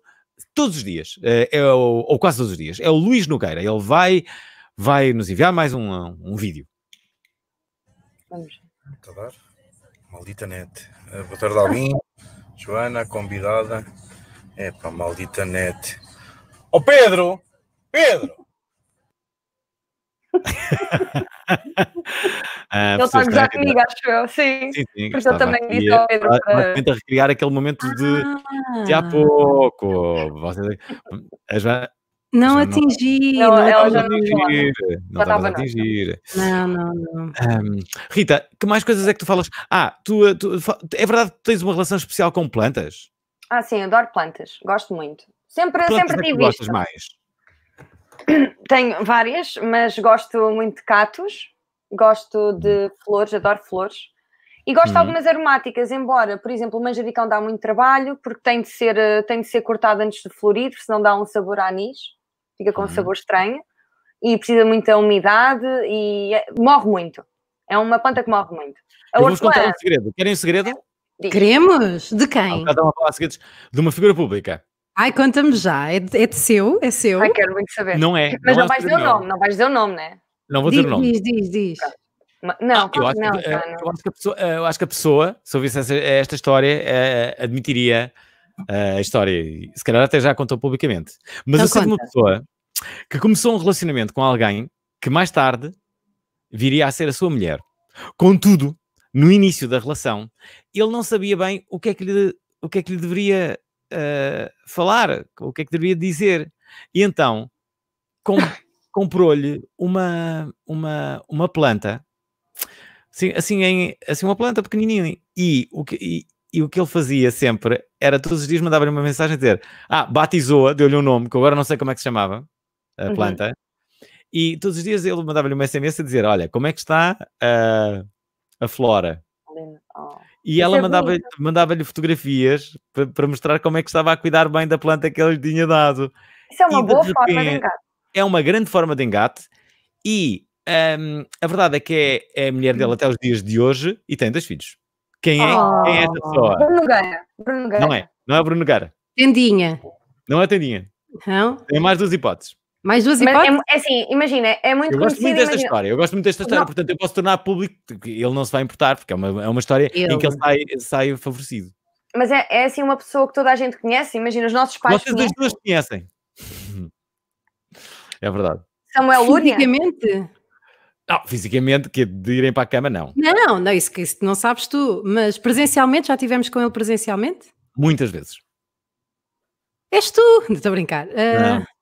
Speaker 2: todos os dias, eh, é o, ou quase todos os dias, é o Luís Nogueira. Ele vai, vai nos enviar mais um, um vídeo.
Speaker 4: Vamos. Está a dar? Maldita
Speaker 3: net. Eh, boa tarde, Alvin. Joana, convidada. É para maldita
Speaker 2: net. Ó oh, Pedro! Pedro! ah, Ele está a gozar comigo,
Speaker 1: acho eu, sim. sim, sim porque eu também disse ao é Pedro. Para... Tenta
Speaker 2: recriar aquele momento de,
Speaker 1: ah. de há ah.
Speaker 2: pouco. Você, é a
Speaker 1: não atingir, não, não ela já atingir, não estava a
Speaker 2: atingir.
Speaker 3: Não, não, não.
Speaker 2: Rita, que mais coisas é que tu falas? Ah, tu, tu, é verdade que tens uma relação especial com plantas?
Speaker 3: Ah, sim, adoro plantas, gosto muito. Sempre, plantas sempre é tive gostas mais? Tenho várias, mas gosto muito de catos, gosto de hum. flores, adoro flores. E gosto de uhum. algumas aromáticas, embora, por exemplo, o manjericão dá muito trabalho, porque tem de ser, eh, tem de ser cortado antes de florir, senão dá um sabor a anis, fica com um uhum. sabor estranho, e precisa muita umidade e é, morre muito. É uma planta que morre muito. A contar um
Speaker 2: segredo. Querem um segredo? Queremos?
Speaker 3: De
Speaker 4: quem? Ah,
Speaker 2: um De uma figura pública.
Speaker 3: Ai, conta-me já. É de, é de seu? É seu? Ai, quero muito saber.
Speaker 2: Não é. Mas não, não é vais dizer o nome. nome,
Speaker 3: não vais dizer o nome, né?
Speaker 2: Não vou diz, dizer o nome.
Speaker 3: Diz, diz, diz. Não, eh, eu, acho,
Speaker 2: que, a pessoa, se ouvisse essa, eh, esta história, eh, admitiria a história. Se calhar até já contou publicamente. Mas então eu conta. sei de uma pessoa que começou um relacionamento com alguém que mais tarde viria a ser a sua mulher. Contudo, no início da relação, ele não sabia bem o que é que lhe, o que é que lhe deveria eh, falar, o que é que devia dizer. E então com, comprou-lhe uma, uma, uma planta, assim, assim, em, assim, uma planta pequenininha. E o, que, e, e o que ele fazia sempre era todos os dias mandava-lhe uma mensagem a dizer: Ah, batizou-a, deu-lhe um nome, que agora não sei como é que se chamava a uhum. planta. E todos os dias ele mandava-lhe uma SMS a dizer: Olha, como é que está a, eh, a flora? Oh. E ela é mandava-lhe mandava fotografias para, mostrar como é que estava a cuidar bem da planta que ele tinha dado. Isso é uma e boa forma de engate. É uma grande forma de engate. E um, a verdade é que é, é a mulher dele hum. até os dias de hoje e tem dois filhos. Quem é, oh, quem é essa oh, pessoa? Bruno
Speaker 4: Gara. Bruno Não é,
Speaker 2: não é Bruno Gara.
Speaker 4: Tendinha.
Speaker 2: Não é Tendinha. Não? Tem mais duas hipóteses.
Speaker 3: Mais duas é hipóteses? É, é, assim, imagina, é muito
Speaker 4: Eu gosto muito desta
Speaker 2: imagina... história, eu gosto muito desta história, não. portanto eu posso tornar público, ele não se vai importar, porque é uma, é uma história eu. em que ele sai, sai favorecido.
Speaker 3: Mas é, é assim uma pessoa que toda a gente conhece, imagina, os nossos pais Vocês as
Speaker 2: duas conhecem. É verdade.
Speaker 4: Samuel Lúria?
Speaker 3: Fisicamente?
Speaker 2: Não, fisicamente, que é de irem para a cama, não.
Speaker 4: Não, não, isso, isso não sabes tu, mas presencialmente, já tivemos com ele presencialmente?
Speaker 2: Muitas vezes.
Speaker 4: És tu, estou a brincar. Uh... Não.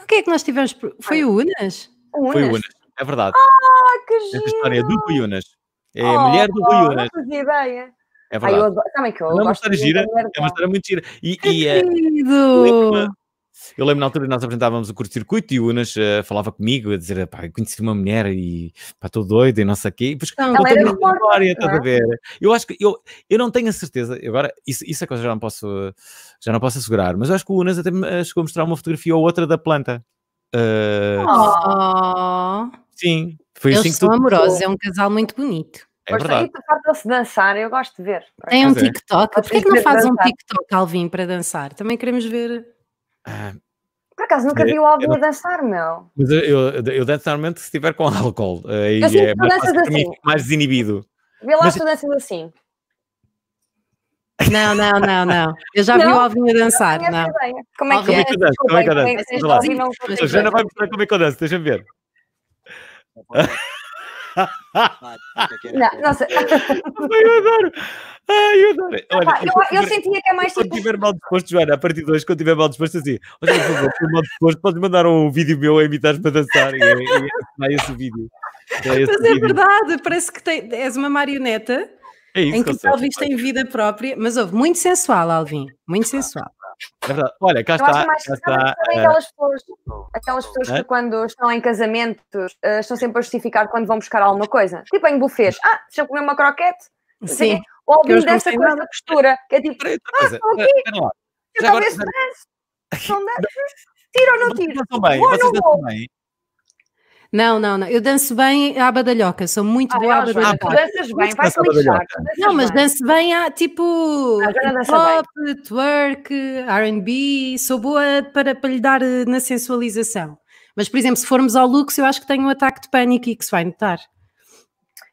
Speaker 4: O que é que nós tivemos? Foi o Unas? O Unas? Foi o Unas,
Speaker 2: é verdade. Ah, que giro! Esta história é do Rui Unas. É a oh, mulher do Rui Unas. Oh, não
Speaker 3: fazia ideia. É verdade. Ah, eu adoro. Também que eu não, Uma história gira, é uma
Speaker 2: história muito gira. E, que e é, eu lembro na altura nós apresentávamos o curto-circuito e o Unas uh, falava comigo a dizer: pá, conheci uma mulher e pá, estou doido e não sei o quê. não, ela era morta, história, estás a né? ver? Eu acho que eu, eu não tenho a certeza, agora isso, isso é coisa que eu já não posso, já não posso assegurar, mas eu acho que o Unas até eh, chegou a mostrar uma fotografia ou outra da planta. Uh,
Speaker 4: oh.
Speaker 2: Sim, foi Eles assim que são amorosos, é um
Speaker 4: casal muito bonito. É Mas verdade. Falta-se dançar, eu gosto de ver. Tem um é. TikTok. Porquê que não faz um TikTok, Calvin para dançar? Também queremos ver
Speaker 3: por acaso
Speaker 2: nunca é, vi o é Alvin a
Speaker 3: dançar, meu.
Speaker 2: Mas eu, eu, eu danço normalmente se estiver com álcool. Aí eu é mais assim. mais desinibido. Vê lá mas... se
Speaker 3: tu danças assim.
Speaker 4: Não, não, não, não. Eu já não, vi o Alvin a dançar. Não. não.
Speaker 1: Como é que é? Como é que eu danço? Como é que eu danço? É a Jana vai
Speaker 2: mostrar como é que eu danço, deixa-me ver.
Speaker 3: É Não, nossa. eu
Speaker 2: adoro. Ai, eu adoro. Olha, eu, eu, eu, sentia que é mais Quando estiver tipo mal disposto, Joana, a partir de hoje, quando estiver mal disposto, assim, olha, por favor, estou mal disposto, podes mandar um vídeo meu a imitar para dançar e, e, e esse vídeo. É esse Mas vídeo. é verdade,
Speaker 4: parece que tem, és uma marioneta.
Speaker 2: É isso, em que talvez
Speaker 3: tem
Speaker 4: vida própria, mas houve muito sensual, Alvin, muito sensual.
Speaker 2: Tipo, é Olha, cá eu está. Acho cá está é eh, aquelas
Speaker 3: pessoas, aquelas pessoas é? que quando estão em casamentos uh, estão sempre a justificar quando vão buscar alguma coisa. Tipo em bufês. Ah, deixa eu comer uma croquete. Sim. ou alguém dessa coisa da costura. Que é tipo, ah, estou eh, aqui. Eu talvez pudesse. Não
Speaker 1: desse. Tira ou não tira? Vocês não estão bem.
Speaker 4: Não, não, não. Eu danço bem à badalhoca, sou muito ah, boa à badalhoca. Ah, danças bem,
Speaker 1: vai-te lixar.
Speaker 4: Não, mas danço bem a tipo ah, pop, twerk, RB, sou boa para, para lhe dar eh, na sensualização. Mas, por exemplo, se formos ao luxo, eu acho que tenho um ataque de pânico e que se vai notar.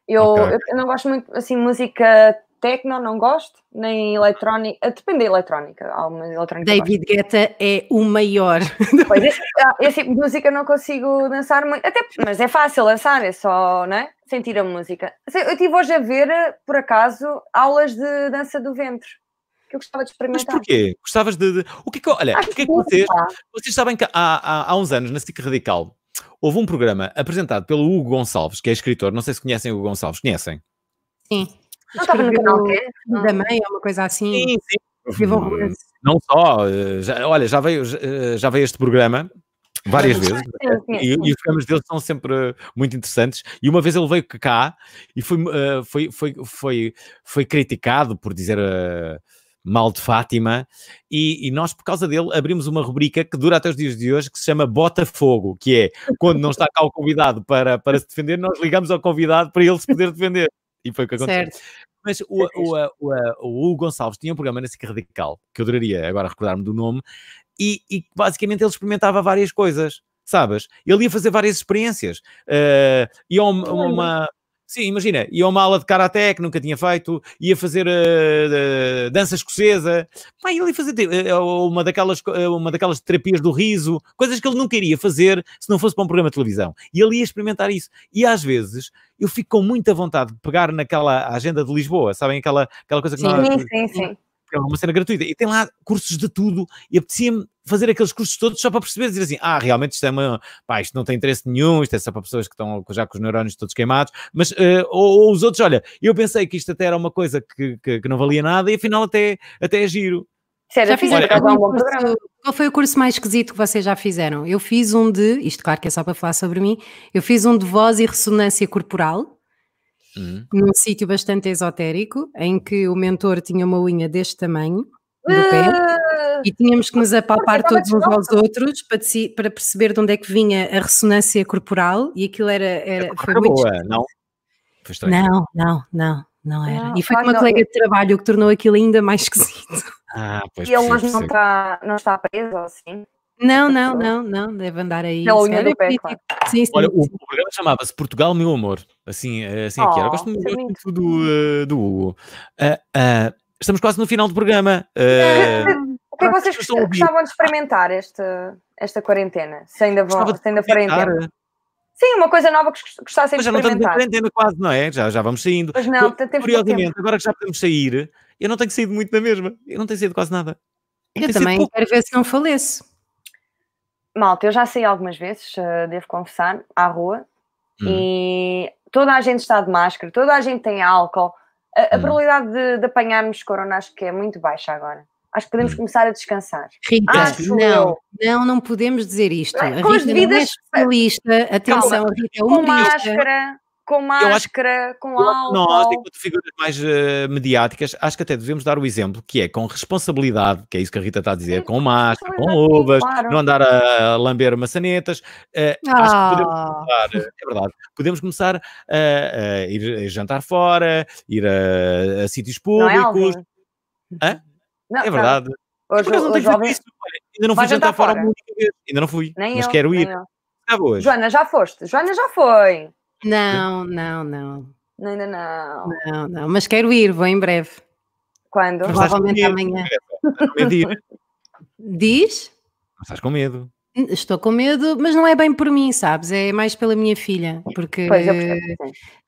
Speaker 3: Eu, okay. eu não gosto muito assim música Tecno não gosto, nem eletrónica, depende da eletrónica, há eletrónica. David
Speaker 4: Guetta é o maior.
Speaker 3: Pois, esse, ah, esse tipo de música não consigo dançar muito, até, mas é fácil dançar, é só, né, sentir a música. Assim, eu tive hoje a ver, por acaso, aulas de dança do ventre que eu gostava de experimentar. Mas
Speaker 2: porquê? Gostavas de. de... O que é que, olha, o que é que vocês. Vocês sabem que há, há, há uns anos, na SIC Radical, houve um programa apresentado pelo Hugo Gonçalves, que é escritor. Não sei se conhecem o Hugo Gonçalves. Conhecem?
Speaker 1: Sim. Não estava no canal
Speaker 4: Da mãe, uma coisa assim. Sim, sim.
Speaker 2: Não só, eh, já, olha, já veio, já eh, veio este programa, várias vezes. E, e, os programas deles são sempre muito interessantes. E uma vez ele veio cá e foi, eh, foi, foi, foi, foi criticado por dizer mal de Fátima. E, e, nós, por causa dele, abrimos uma rubrica que dura até os dias de hoje, que se chama Botafogo, que é quando não está cá o convidado para, para se defender, nós ligamos ao convidado para ele se poder defender. E foi o que aconteceu. Certo. Mas o, o, o, o, o Gonçalves tinha um programa na Radical, que eu adoraria agora recordar-me do nome, e, e basicamente ele experimentava várias coisas sabes? Ele ia fazer várias experiências. Uh, eh, ia uma, uma, Sim, imagina, ia a uma aula de karaté que nunca tinha feito, ia fazer uh, uh, dança escocesa, pá, ele ia fazer uh, uma, daquelas, eh, uma daquelas terapias do riso, coisas que ele nunca iria fazer se não fosse para um programa de televisão. E ele ia experimentar isso. E às vezes eu fico com muita vontade de pegar naquela agenda de Lisboa, sabem? Aquela, aquela coisa que sim, nós. Sim, sim, sim é uma cena gratuita. E tem lá cursos de tudo. E apetecia-me fazer aqueles cursos todos só para perceber, dizer assim, ah, realmente isto é uma... Pá, isto não tem interesse nenhum, isto é só para pessoas que estão já com os neurónios todos queimados. Mas, uh, ou, ou, os outros, olha, eu pensei que isto até era uma coisa que, que, que não valia nada e afinal até, até é giro. Sério, já fizeram algum
Speaker 4: qual foi o curso mais esquisito que vocês já fizeram? Eu fiz um de, isto claro que é só para falar sobre mim, eu fiz um de voz e ressonância corporal, uhum. num sítio bastante esotérico, em que o mentor tinha uma unha deste tamanho do uh, pé ah! e tínhamos que nos apalpar todos uns aos outros para, para, perceber de onde é que vinha a ressonância corporal e aquilo era, era é foi muito boa,
Speaker 2: não? Foi não,
Speaker 4: não, não, não era. Não, e foi ah, com uma não. colega de trabalho que tornou aquilo ainda mais esquisito.
Speaker 1: Ah, pois e ele hoje não
Speaker 3: está, não está preso assim? Não, não, não, não, deve andar aí. Na unha do pé, claro.
Speaker 4: sim, sim, Olha, sim.
Speaker 2: o programa chamava-se Portugal, meu amor. Assim, é, assim oh, é que era. Eu gosto muito, oh, é muito do, eh, do Hugo. Uh, uh, estamos quase no final do programa. Uh,
Speaker 3: o que é que vocês gostavam de experimentar esta, esta quarentena? Se ainda, vão, se ainda forem tempo. Sim, uma coisa nova que gostassem
Speaker 4: de experimentar. Mas já não estamos
Speaker 2: quarentena quase, não é? Já, já vamos saindo. Pois não, Por, Curiosamente, agora que já podemos sair, eu não tenho saído muito da mesma. Eu não tenho saído quase nada. Eu, eu
Speaker 4: também
Speaker 3: quero ver se não faleço malta, eu já saí algumas vezes, eh, devo confessar, à rua hum. e toda a gente está de máscara, toda a gente tem álcool. A, a hum. probabilidade de, de apanharmos corona acho que é muito baixa agora. Acho que podemos hum. começar a descansar. Rita, acho não,
Speaker 4: eu. não, não podemos dizer isto. a Rita devidas... não é especialista, atenção, Calma, Rita é humorista. Com
Speaker 3: máscara, com
Speaker 2: máscara,
Speaker 3: que, com álcool. Nós, enquanto
Speaker 2: figuras mais uh, mediáticas, acho que até devemos dar o exemplo, que é com responsabilidade, que é isso que a Rita está a dizer, Sim, com máscara, com uvas, claro. não andar a lamber maçanetas. Uh, ah. Acho que podemos ah. começar, eh, é verdade, podemos começar a, a ir a jantar fora, ir a, a sítios é, públicos. Não é, não, é verdade. Não.
Speaker 1: Hoje, não hoje, jovem... isso, ainda não fui jantar, fora,
Speaker 2: fora. ainda não fui, Nem mas eu, quero ir.
Speaker 3: Joana, já foste, Joana já foi.
Speaker 4: Não, não,
Speaker 2: não.
Speaker 3: Não, não, não.
Speaker 4: Não, não, mas quero ir, vou em breve. Quando? Provavelmente amanhã. Diz?
Speaker 2: Mas estás com medo.
Speaker 4: Estou com medo, mas não é bem por mim, sabes? É mais pela minha filha, porque pois,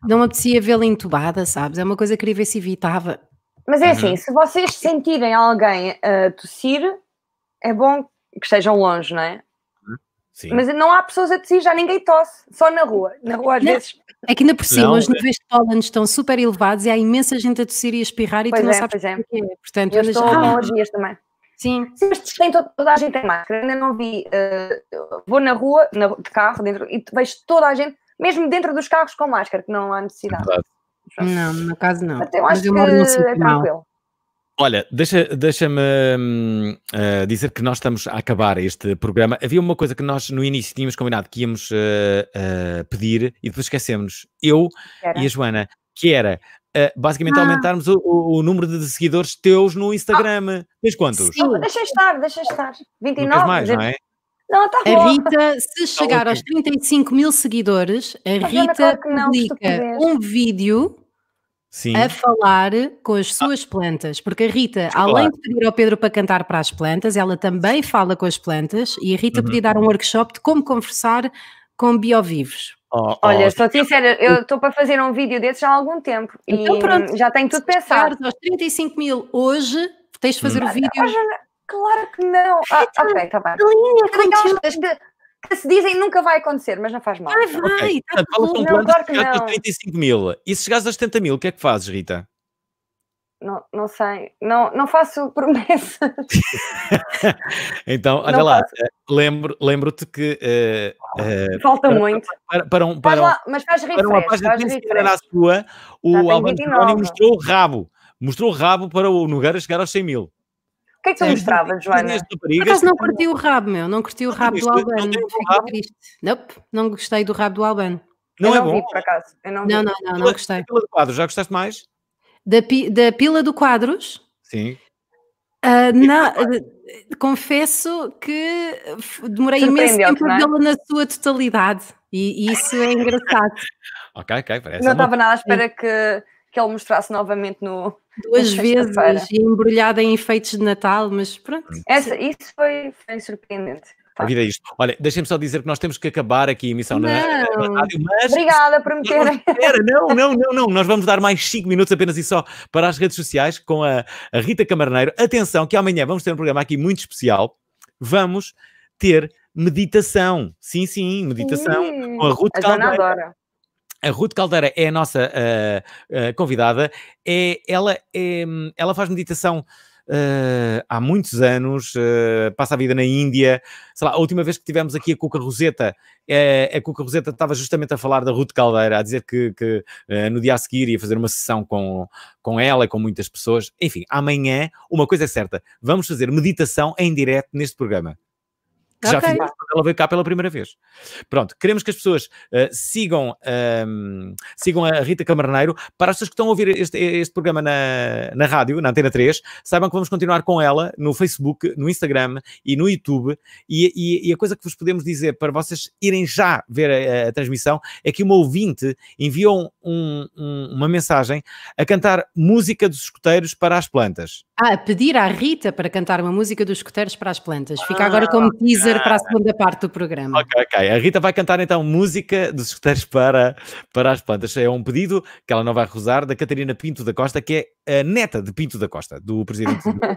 Speaker 4: não me apetecia vê-la entubada, sabes? É uma coisa que queria ver se evitava.
Speaker 3: Mas é assim, uhum. se vocês sentirem alguém uh, tossir, é bom que estejam longe, não é? Sim. Mas não há pessoas a tossir, já ninguém tosse, só na rua. Na rua às não, vezes.
Speaker 4: É que ainda por cima, os é. níveis de pólen estão super elevados e há imensa gente a tossir e a espirrar e pois tu não é, sabes é.
Speaker 3: Portanto, Eu estou ah, há dias também. Sim. Sim, mas tem toda, toda a gente a máscara, ainda não vi. Uh, vou na rua, na, de carro, dentro, e vejo toda a gente, mesmo dentro dos carros com máscara, que não há necessidade.
Speaker 4: Não, no caso não. Mas eu acho mas eu que é tranquilo.
Speaker 2: Olha, deixa-me deixa hum, uh, dizer que nós estamos a acabar este programa. Havia uma coisa que nós no início tínhamos combinado que íamos uh, uh, pedir e depois esquecemos. Eu e a Joana, que era eh, basicamente ah. aumentarmos o, o, o, número de seguidores teus no Instagram. Ah. Tens quantos? Sim,
Speaker 3: deixa estar, deixa estar. 29.
Speaker 4: Não mais, não é? Não, tá a Rita, se chegar aos 35 mil seguidores, a Rita publica um vídeo Sim. a falar com as ah. suas ah. plantas, porque a Rita, Escolar. além de pedir ao Pedro para cantar para as plantas, ela também fala com as plantas e a Rita uhum. podia dar um workshop de como conversar com biovivos.
Speaker 1: Oh, estou
Speaker 3: a ser sincera, eu estou para fazer um vídeo desses há algum tempo então, pronto, já tenho tudo pensado. Aos 35 mil hoje, tens de fazer hum. o vídeo. Ah, claro que não. Ah, ok, está bem. Linha, que se dizem nunca vai acontecer, mas não faz mal. Ah, vai, okay.
Speaker 2: tá Portanto, um plano claro de chegar aos 35 mil. E se chegares aos 70 mil, o que é que fazes, Rita?
Speaker 3: Não, não sei, não, não faço promessas.
Speaker 2: então, olha não lá, faço. Eh, lembro, lembro-te que. Uh, uh, Falta para, muito. Para, para, um, para, lá, mas faz para uma página faz que era a sua, o Alberto mostrou o rabo. Mostrou o rabo para o Nogueira chegar aos 100 mil
Speaker 4: que é que tu mostrava, Joana? Por acaso não curti o rabo, meu. Não curti o rabo do Albano. Fiquei triste. Nope, não gostei do rabo do Albano.
Speaker 2: Não, é bom. Vi, por acaso. não, não, não, não, gostei. Da pila do quadro, já gostaste mais?
Speaker 4: Da, pi, da pila do quadros? Sim. Uh, na, uh, confesso que
Speaker 3: demorei imenso tempo a é? vê-la na sua totalidade e, e isso é engraçado.
Speaker 2: ok, ok, parece. Não estava nada à espera
Speaker 3: que que ele mostrasse novamente no. Duas vezes
Speaker 4: embrulhada em efeitos de Natal, mas pronto.
Speaker 3: Essa, isso foi, foi surpreendente.
Speaker 2: Tá. A vida é isto. Olha, deixem-me só dizer que nós temos que acabar aqui a emissão não. na, na rádio,
Speaker 3: mas... Obrigada
Speaker 1: por
Speaker 2: me terem. Não, não, não, não. Nós vamos dar mais 5 minutos apenas e só para as redes sociais com a, a Rita Camarneiro. Atenção, que amanhã vamos ter um programa aqui muito especial. Vamos ter meditação. Sim, sim, meditação. Sim. Com a Ruth a Caldeira. A Ruth Caldeira é a nossa uh, uh, convidada. É, ela, é, ela faz meditação Uh, há muitos anos, uh, passa a vida na Índia. Sei lá, a última vez que tivemos aqui a Cuca Roseta, uh, a Cuca Roseta estava justamente a falar da Ruth Caldeira, a dizer que, que no dia a seguir ia fazer uma sessão com, com ela e com muitas pessoas. Enfim, amanhã, uma coisa é certa, vamos fazer meditação em direto neste programa
Speaker 1: que okay. já fiz quando
Speaker 2: ela veio cá pela primeira vez. Pronto, queremos que as pessoas uh, sigam, ehm, sigam a Rita Camarneiro. Para as pessoas que estão a ouvir este, este programa na, na rádio, na Antena 3, saibam que vamos continuar com ela no Facebook, no Instagram e no YouTube. E, e, e a coisa que vos podemos dizer para vocês irem já ver a, a transmissão é que uma ouvinte enviou um, um, uma mensagem a cantar música dos escuteiros para as plantas.
Speaker 4: Ah, pedir à Rita para cantar uma música dos escuteiros para as plantas. Fica agora ah, como teaser para a segunda parte do programa.
Speaker 2: Ok, ok. A Rita vai cantar então música dos escuteiros para, para as plantas. É um pedido que ela não vai recusar da Catarina Pinto da Costa, que é a neta de Pinto da Costa, do presidente do eh,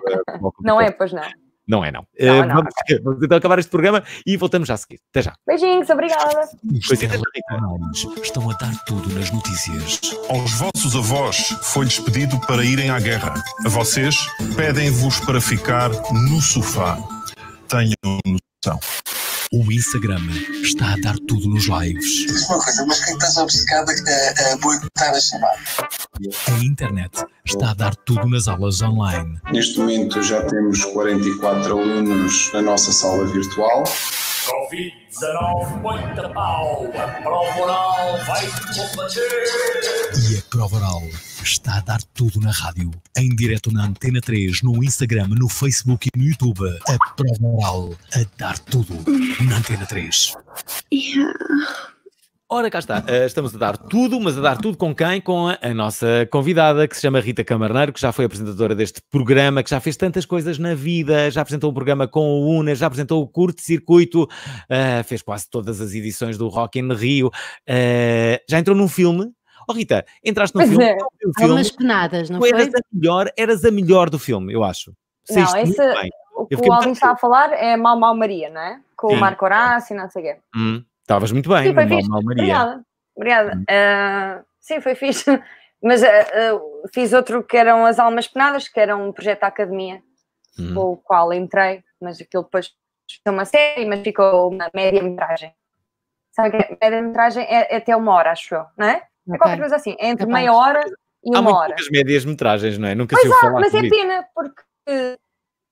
Speaker 2: Não é, pois não. Não é, não. não, uh, não vamos, okay. vamos, então acabar este programa e voltamos já a seguir. Até já.
Speaker 3: Beijinhos, obrigada.
Speaker 2: Estão, é é estão a dar tudo nas notícias. Aos vossos avós foi-lhes pedido para irem à guerra. A vocês pedem-vos para ficar no sofá. Tenham noção. O Instagram está a dar tudo nos lives.
Speaker 1: Diz uma coisa, mas quem estás obcecado é a boicotar a chamada?
Speaker 2: A internet está a dar tudo nas aulas online. Neste momento já temos 44 alunos na nossa sala virtual.
Speaker 1: Covid-19, muita pau. A prova oral vai combater.
Speaker 2: E a prova oral está a dar tudo na rádio. Em direto na Antena 3, no Instagram, no Facebook e no YouTube. A prova oral a dar tudo na Antena 3. Yeah. Ora, cá está. Eh, estamos a dar tudo, mas a dar tudo com quem? Com a, nossa convidada, que se chama Rita Camarneiro, que já foi apresentadora deste programa, que já fez tantas coisas na vida, já apresentou o programa com o UNA, já apresentou o curto-circuito, eh, fez quase todas as edições do Rock in Rio, eh, já entrou num filme Oh, Rita, entraste no pois filme. É. filme
Speaker 3: penadas,
Speaker 4: não foi. eras foi?
Speaker 2: A melhor, eras a melhor do filme, eu acho. Não, esse, o que o Alvin está
Speaker 3: a falar é Mal Mal Maria, não é? Com Sim. o Marco Horácio e não sei o quê.
Speaker 2: Hum, estavas hum, muito bem, sim, Mal Mal Maria. Obrigada,
Speaker 3: obrigada. Hum. Uh, sim, foi fixe. Mas uh, uh, fiz outro que eram As Almas Penadas, que era um projeto da academia, hum. com o qual entrei, mas aquilo depois foi uma série, mas ficou uma média-metragem. Sabe que é? média-metragem é, é até uma hora, acho eu, não é? É qualquer coisa assim, é entre meia hora e uma há muitas hora.
Speaker 2: médias metragens, não é? Nunca se falar mas é pena,
Speaker 3: porque,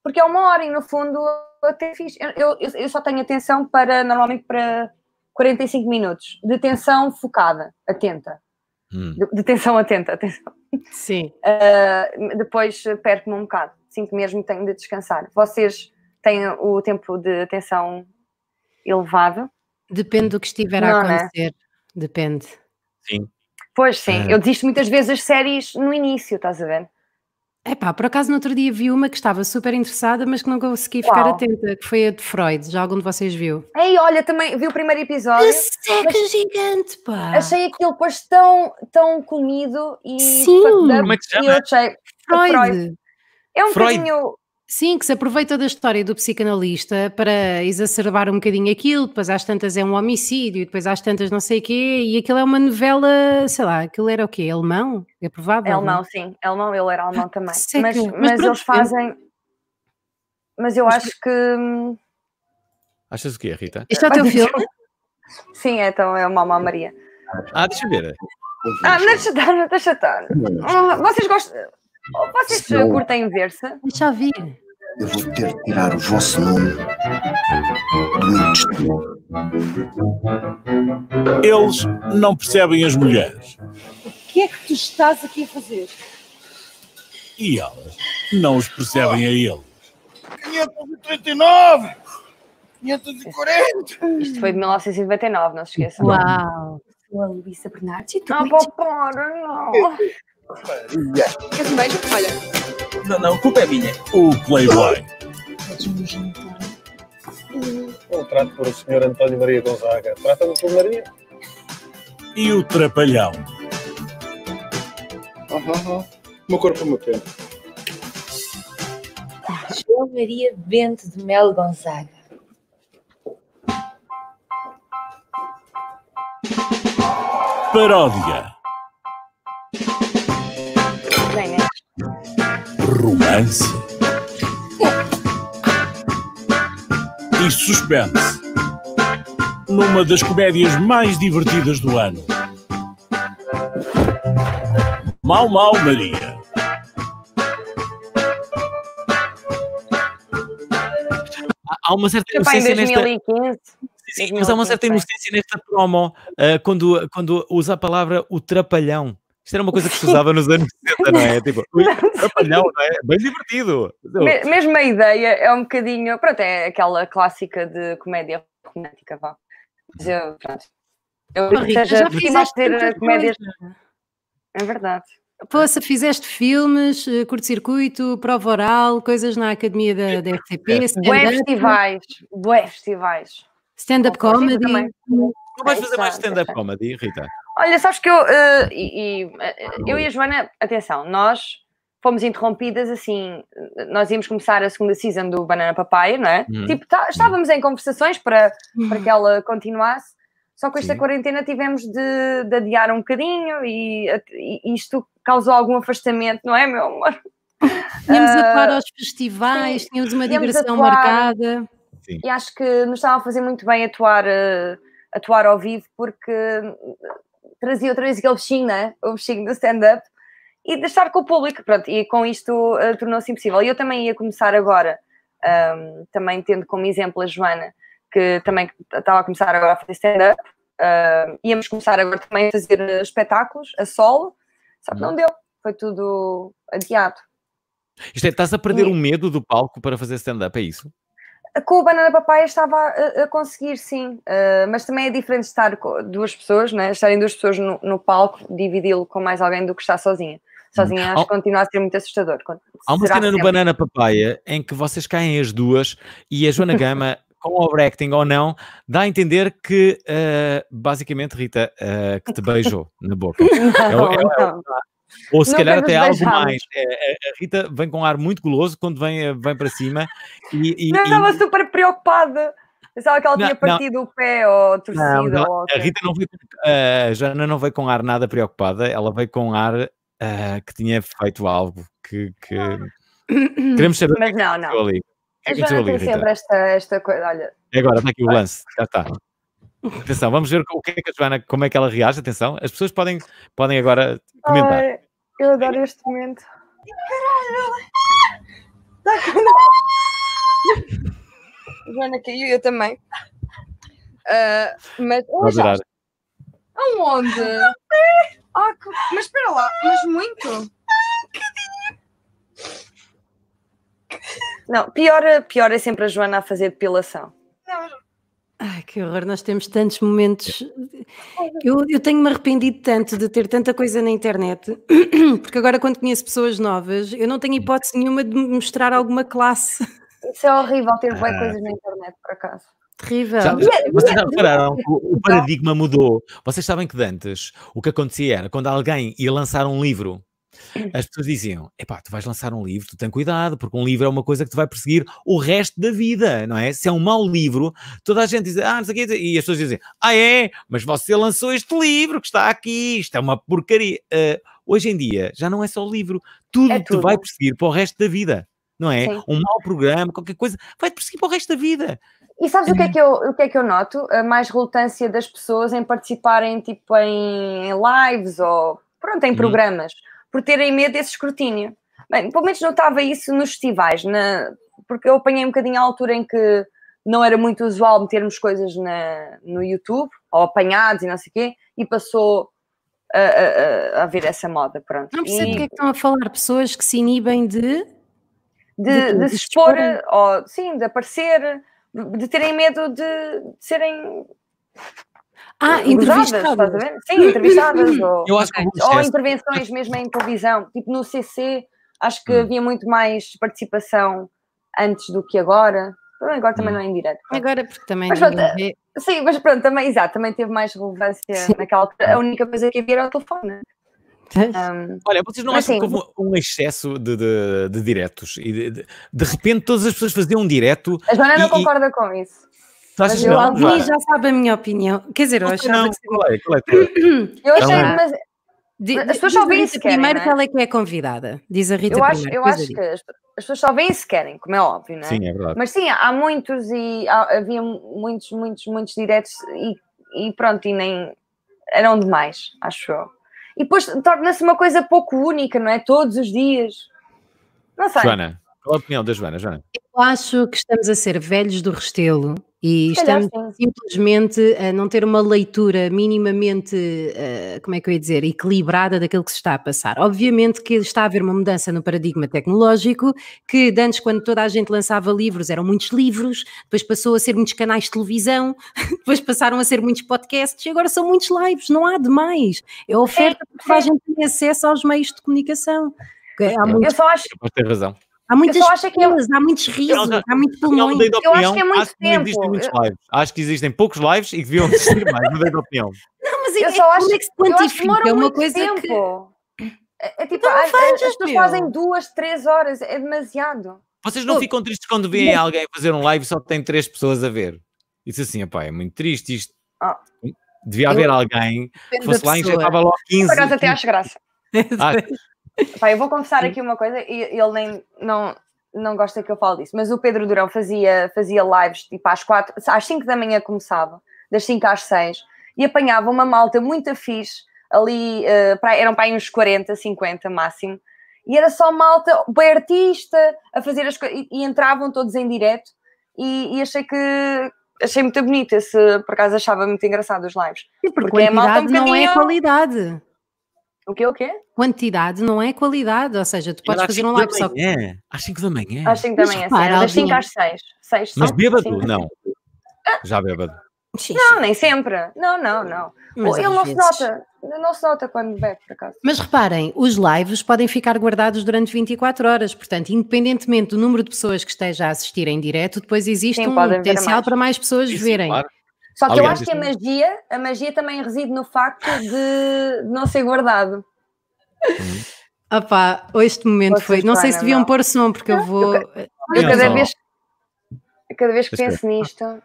Speaker 3: porque é uma hora e no fundo até fiz. Eu, só tenho atenção para, normalmente, para 45 minutos. De atenção focada, atenta. Hum. De, atenção atenta, atenção. Sim. Ah, depois perco-me um bocado. Sinto mesmo que tenho de descansar. Vocês têm o tempo de atenção elevado? Depende do que estiver a é?
Speaker 1: acontecer.
Speaker 4: Depende.
Speaker 3: Sim. Pois sim, é. eu desisto muitas vezes as séries no início, estás a ver? É pá,
Speaker 4: por acaso no outro dia vi uma que estava super interessada, mas que não consegui Uau. ficar atenta, que foi a de Freud, já algum de vocês viu?
Speaker 3: Ei, olha, também vi o primeiro episódio. É que é gigante, pá! Achei aquilo depois tão, tão comido e... Sim! Como é que chama? Freud. Freud. É um Freud. bocadinho... Sim,
Speaker 4: que se aproveita da história do psicanalista para exacerbar um bocadinho aquilo, depois às tantas é um homicídio, depois às tantas não sei o quê, e aquilo é uma novela, sei lá, aquilo era o quê? Alemão? É provável? É alemão, não? sim.
Speaker 3: Alemão, ele era alemão também. mas, que... mas, mas eles fazem... Mas eu acho que... Hum,
Speaker 2: Achas o quê, Rita? Isto é o teu filme?
Speaker 3: sim, é, então é uma Mamá Maria.
Speaker 2: Ah, deixa ver. Ah,
Speaker 3: deixa estar, deixa estar. Vocês gostam... Vocês
Speaker 2: Senão,
Speaker 1: curtem
Speaker 3: inversa? Deixa eu vir.
Speaker 1: Eu vou ter de tirar o vosso nome
Speaker 2: do meu Eles não percebem as mulheres.
Speaker 4: O que é que tu estás aqui a fazer?
Speaker 2: E elas não os percebem a eles.
Speaker 3: 539! 540! Isto foi de 1999, não se esqueçam. Uau! Sou a Luísa Bernardi. Não ah, vou
Speaker 1: pôr, não! Queres
Speaker 3: um beijo? Olha.
Speaker 1: Não, não, a culpa é minha. O Playboy. Eu trato por o senhor António Maria Gonzaga. Trata-me por Maria.
Speaker 2: E o Trapalhão.
Speaker 1: Uhum. -huh. Meu corpo, o meu tempo.
Speaker 3: João Maria Bento de Mel Gonzaga.
Speaker 2: Paródia. romance e suspense numa das comédias mais divertidas do ano. Mal Mal Maria. Há uma certa inocência nesta...
Speaker 3: Sim, mas há uma certa inocência
Speaker 2: nesta promo uh, quando, quando usa a palavra o trapalhão. Isto era uma coisa que se usava nos anos 70, não é? é tipo, trapalhão, não é? Bem divertido. Mesmo
Speaker 3: a ideia é um bocadinho. Pronto, é aquela clássica de comédia romântica, vá. Mas eu, pronto. Eu oh, Rica, seja, já fizeste ter comédias. É verdade.
Speaker 4: Poça, fizeste filmes, eh, curto-circuito, prova oral, coisas na academia da, da RTP. É. Bué festivais,
Speaker 3: bué festivais.
Speaker 4: Stand-up comedy.
Speaker 3: Não
Speaker 2: vais fazer mais stand-up comedy, Rita?
Speaker 3: Olha, sabes que eu uh, e, e, eh, eu e a Joana, atenção, nós fomos interrompidas assim, nós íamos começar a segunda season do Banana Papaya, não é? Hum. Tipo, tá, estávamos em conversações para, para que uhum. ela continuasse, só com esta Sim. quarentena tivemos de, de, adiar um bocadinho e, e, isto causou algum afastamento, não é, meu amor? Tínhamos uh, atuar eh, aos festivais, tínhamos uma tínhamos atuar, marcada. Sim. E acho que nos estava a fazer muito bem atuar, uh, atuar ao vivo, porque trazia outra vez aquele bichinho, né? O bichinho do stand-up e de estar com o público, pronto, e com isto uh, tornou-se impossível. E eu também ia começar agora, um, ehm, também tendo como exemplo a Joana, que também estava a começar agora a fazer stand-up, uh, íamos começar agora também a fazer eh, espetáculos a solo, só que não uhum. deu, foi tudo adiado.
Speaker 2: Isto é, estás a perder e... o medo do palco para fazer stand-up, é isso?
Speaker 3: Com o Banana Papaya estava a, a conseguir, sim, uh, mas também é diferente estar duas pessoas, né? estarem duas pessoas no, no palco, dividi-lo com mais alguém do que estar sozinha. Sozinha hum. acho que continua a ser muito assustador. Há uma cena no Banana
Speaker 2: Papaya em que vocês caem as duas e a Joana Gama com overacting ou não, dá a entender que, uh, basicamente, Rita, uh, que te beijou na boca. Não, é, é,
Speaker 1: ou se não calhar até algo mais.
Speaker 2: É, a é, é, Rita vem com um ar muito goloso quando vem, eh, vem para cima. E, e, não, estava e...
Speaker 3: super preocupada. Pensava que ela não, tinha partido não. o pé ou torcido. Não, ou a
Speaker 2: Rita não veio, eh, a Jana não veio com ar nada preocupada, ela veio com ar uh, que tinha feito algo que, que...
Speaker 3: queremos saber. É Mas não, não.
Speaker 2: Ali. A Joana tem sempre
Speaker 3: esta, esta coisa. Olha.
Speaker 2: agora está aqui o lance, já está. Atenção, vamos ver o que é que a Joana, como é que ela reage. Atenção, as pessoas podem, podem agora comentar. Ai,
Speaker 1: eu adoro este momento. Caralho!
Speaker 3: Tá Joana caiu, eu também. Uh, mas hoje. Aonde? Ah, que... Mas espera lá, mas muito. Não, pior, pior é sempre a Joana a fazer depilação.
Speaker 4: Ai, que horror, nós temos tantos momentos. Eu, eu tenho-me arrependido tanto de ter tanta coisa na internet, porque agora, quando conheço pessoas novas, eu não tenho hipótese nenhuma de mostrar alguma classe.
Speaker 3: Isso é horrível ter boas ah. coisas na internet, por acaso.
Speaker 2: Terrível. Já, vocês já repararam? O, o então? paradigma mudou. Vocês sabem que antes o que acontecia era quando alguém ia lançar um livro as pessoas diziam: epá, tu vais lançar um livro, tu tens cuidado, porque um livro é uma coisa que te vai perseguir o resto da vida, não é? Se é um mau livro, toda a gente diz: ah, não sei o quê, e as pessoas dizem: ah, é, mas você lançou este livro que está aqui, isto é uma porcaria. Uh, hoje em dia, já não é só o livro, tudo, é tudo. te vai perseguir para o resto da vida. Não é? Sim. Um mau programa, qualquer coisa, vai te perseguir para o resto da vida.
Speaker 3: E sabes o que é hum. que eu, o que é que eu noto? A mais relutância das pessoas em participarem tipo em, em lives ou pronto, em uhum. programas por terem medo desse escrutínio. Bem, pelo menos notava isso nos festivais, na, porque eu apanhei um bocadinho a altura em que não era muito usual metermos coisas na, no YouTube, ou apanhados e não sei o quê, e passou a, a, a, vir essa moda, pronto. Não percebo que é que estão a falar pessoas que se inibem de...
Speaker 2: De, de, de, expor, expor,
Speaker 3: ou sim, de aparecer, de terem medo de, de serem ah, entrevistadas, Sim, entrevistadas. ou, ou intervenções mesmo em televisão. Tipo, no CC, acho que hum. havia muito mais participação antes do que agora. É agora também hum. não é em direto. Agora, porque também. Mas é. sim, mas pronto, também, exato, também teve mais relevância sim. naquela altura. A única coisa que havia era o telefone.
Speaker 2: Um, Olha, vocês não acham que houve um excesso de, de, de diretos? E de, de, repente todas as pessoas faziam um direto. A Joana não concorda com isso. Mas eu, alguém já
Speaker 4: sabe a minha opinião. Quer dizer, eu achava que...
Speaker 2: Qual é, qual é,
Speaker 4: Eu
Speaker 2: achei, é.
Speaker 3: mas... as pessoas só vêm se querem. Primeiro que é? ela
Speaker 4: é que é convidada, diz
Speaker 3: a Rita. Eu acho, eu acho que as, as, pessoas só vêm se querem, como é óbvio, não é? Sim, é verdade. Mas sim, há muitos e há, havia muitos, muitos, muitos diretos e, e, pronto, e nem eram demais, acho eu. E depois torna-se uma coisa pouco única, não é? Todos os dias. Não
Speaker 4: sei. Joana,
Speaker 2: qual a opinião da Joana, Joana?
Speaker 4: Eu acho que estamos a ser velhos do Restelo e estamos simplesmente a não ter uma leitura minimamente, uh, como é que eu ia dizer, equilibrada daquilo que se está a passar. Obviamente que está a haver uma mudança no paradigma tecnológico, que de antes, quando toda a gente lançava livros, eram muitos livros, depois passou a ser muitos canais de televisão, depois passaram a ser muitos podcasts, e agora são muitos lives, não há demais. É oferta é, faz é. a gente ter acesso aos meios de comunicação. Há Eu só acho... Tem razão. Há muitas é pessoas, que eu... há muitos risos, eu, há muito pulmões. Eu, acho que é muito acho tempo. existem muitos
Speaker 2: lives. Acho que existem poucos lives e que deviam existir mais, mudei de opinião.
Speaker 4: Não, mas eu é, só acho é que se quantifica,
Speaker 3: é uma coisa tempo. que... É, é então tipo, as pessoas fazem duas, três horas, é demasiado.
Speaker 2: Vocês não Pô. ficam tristes quando veem alguém fazer um live e só tem três pessoas a ver? Isso assim, pá, é muito triste isto. Ah. Devia eu, haver alguém que fosse lá e já estava logo 15. Por acaso até acho graça. Ah,
Speaker 3: Pá, eu vou confessar aqui uma coisa, e ele nem não, não gosta que eu fale disso, mas o Pedro Durão fazia, fazia lives tipo às quatro às 5 da manhã começava, das 5 às 6, e apanhava uma malta muito fixe, ali uh, eh, pra, eram para aí uns 40, 50 máximo, e era só malta, bem artista, a fazer as coisas, e, e, entravam todos em direto, e, e, achei que achei muito bonito esse, por acaso achava muito engraçado os lives. E porque, porque a é malta um não é
Speaker 4: qualidade. O quê, o quê? Quantidade não é qualidade, ou seja, tu podes fazer um live só.
Speaker 2: É, às 5 da manhã. Às 5
Speaker 3: da manhã, sim. Das 5 às 6. 6 Mas
Speaker 2: bêbado? Não. Já bêbado.
Speaker 3: Sim, não, sim. nem sempre. Não, não, não. Mas Ele não se nota. Não se nota quando bebe, por acaso.
Speaker 4: Mas reparem, os lives podem ficar guardados durante 24 horas, portanto, independentemente do número de pessoas que esteja a assistir em direto, depois existe sim, um potencial mais. para mais pessoas verem. Claro. Só que Aliás, eu acho que a
Speaker 3: magia, a magia também reside no facto de não ser guardado.
Speaker 4: Uhum. este momento Vocês foi. Não sei se deviam pôr o
Speaker 3: som, porque eu vou. Eu, eu cada, vez, cada vez que penso nisto. Tá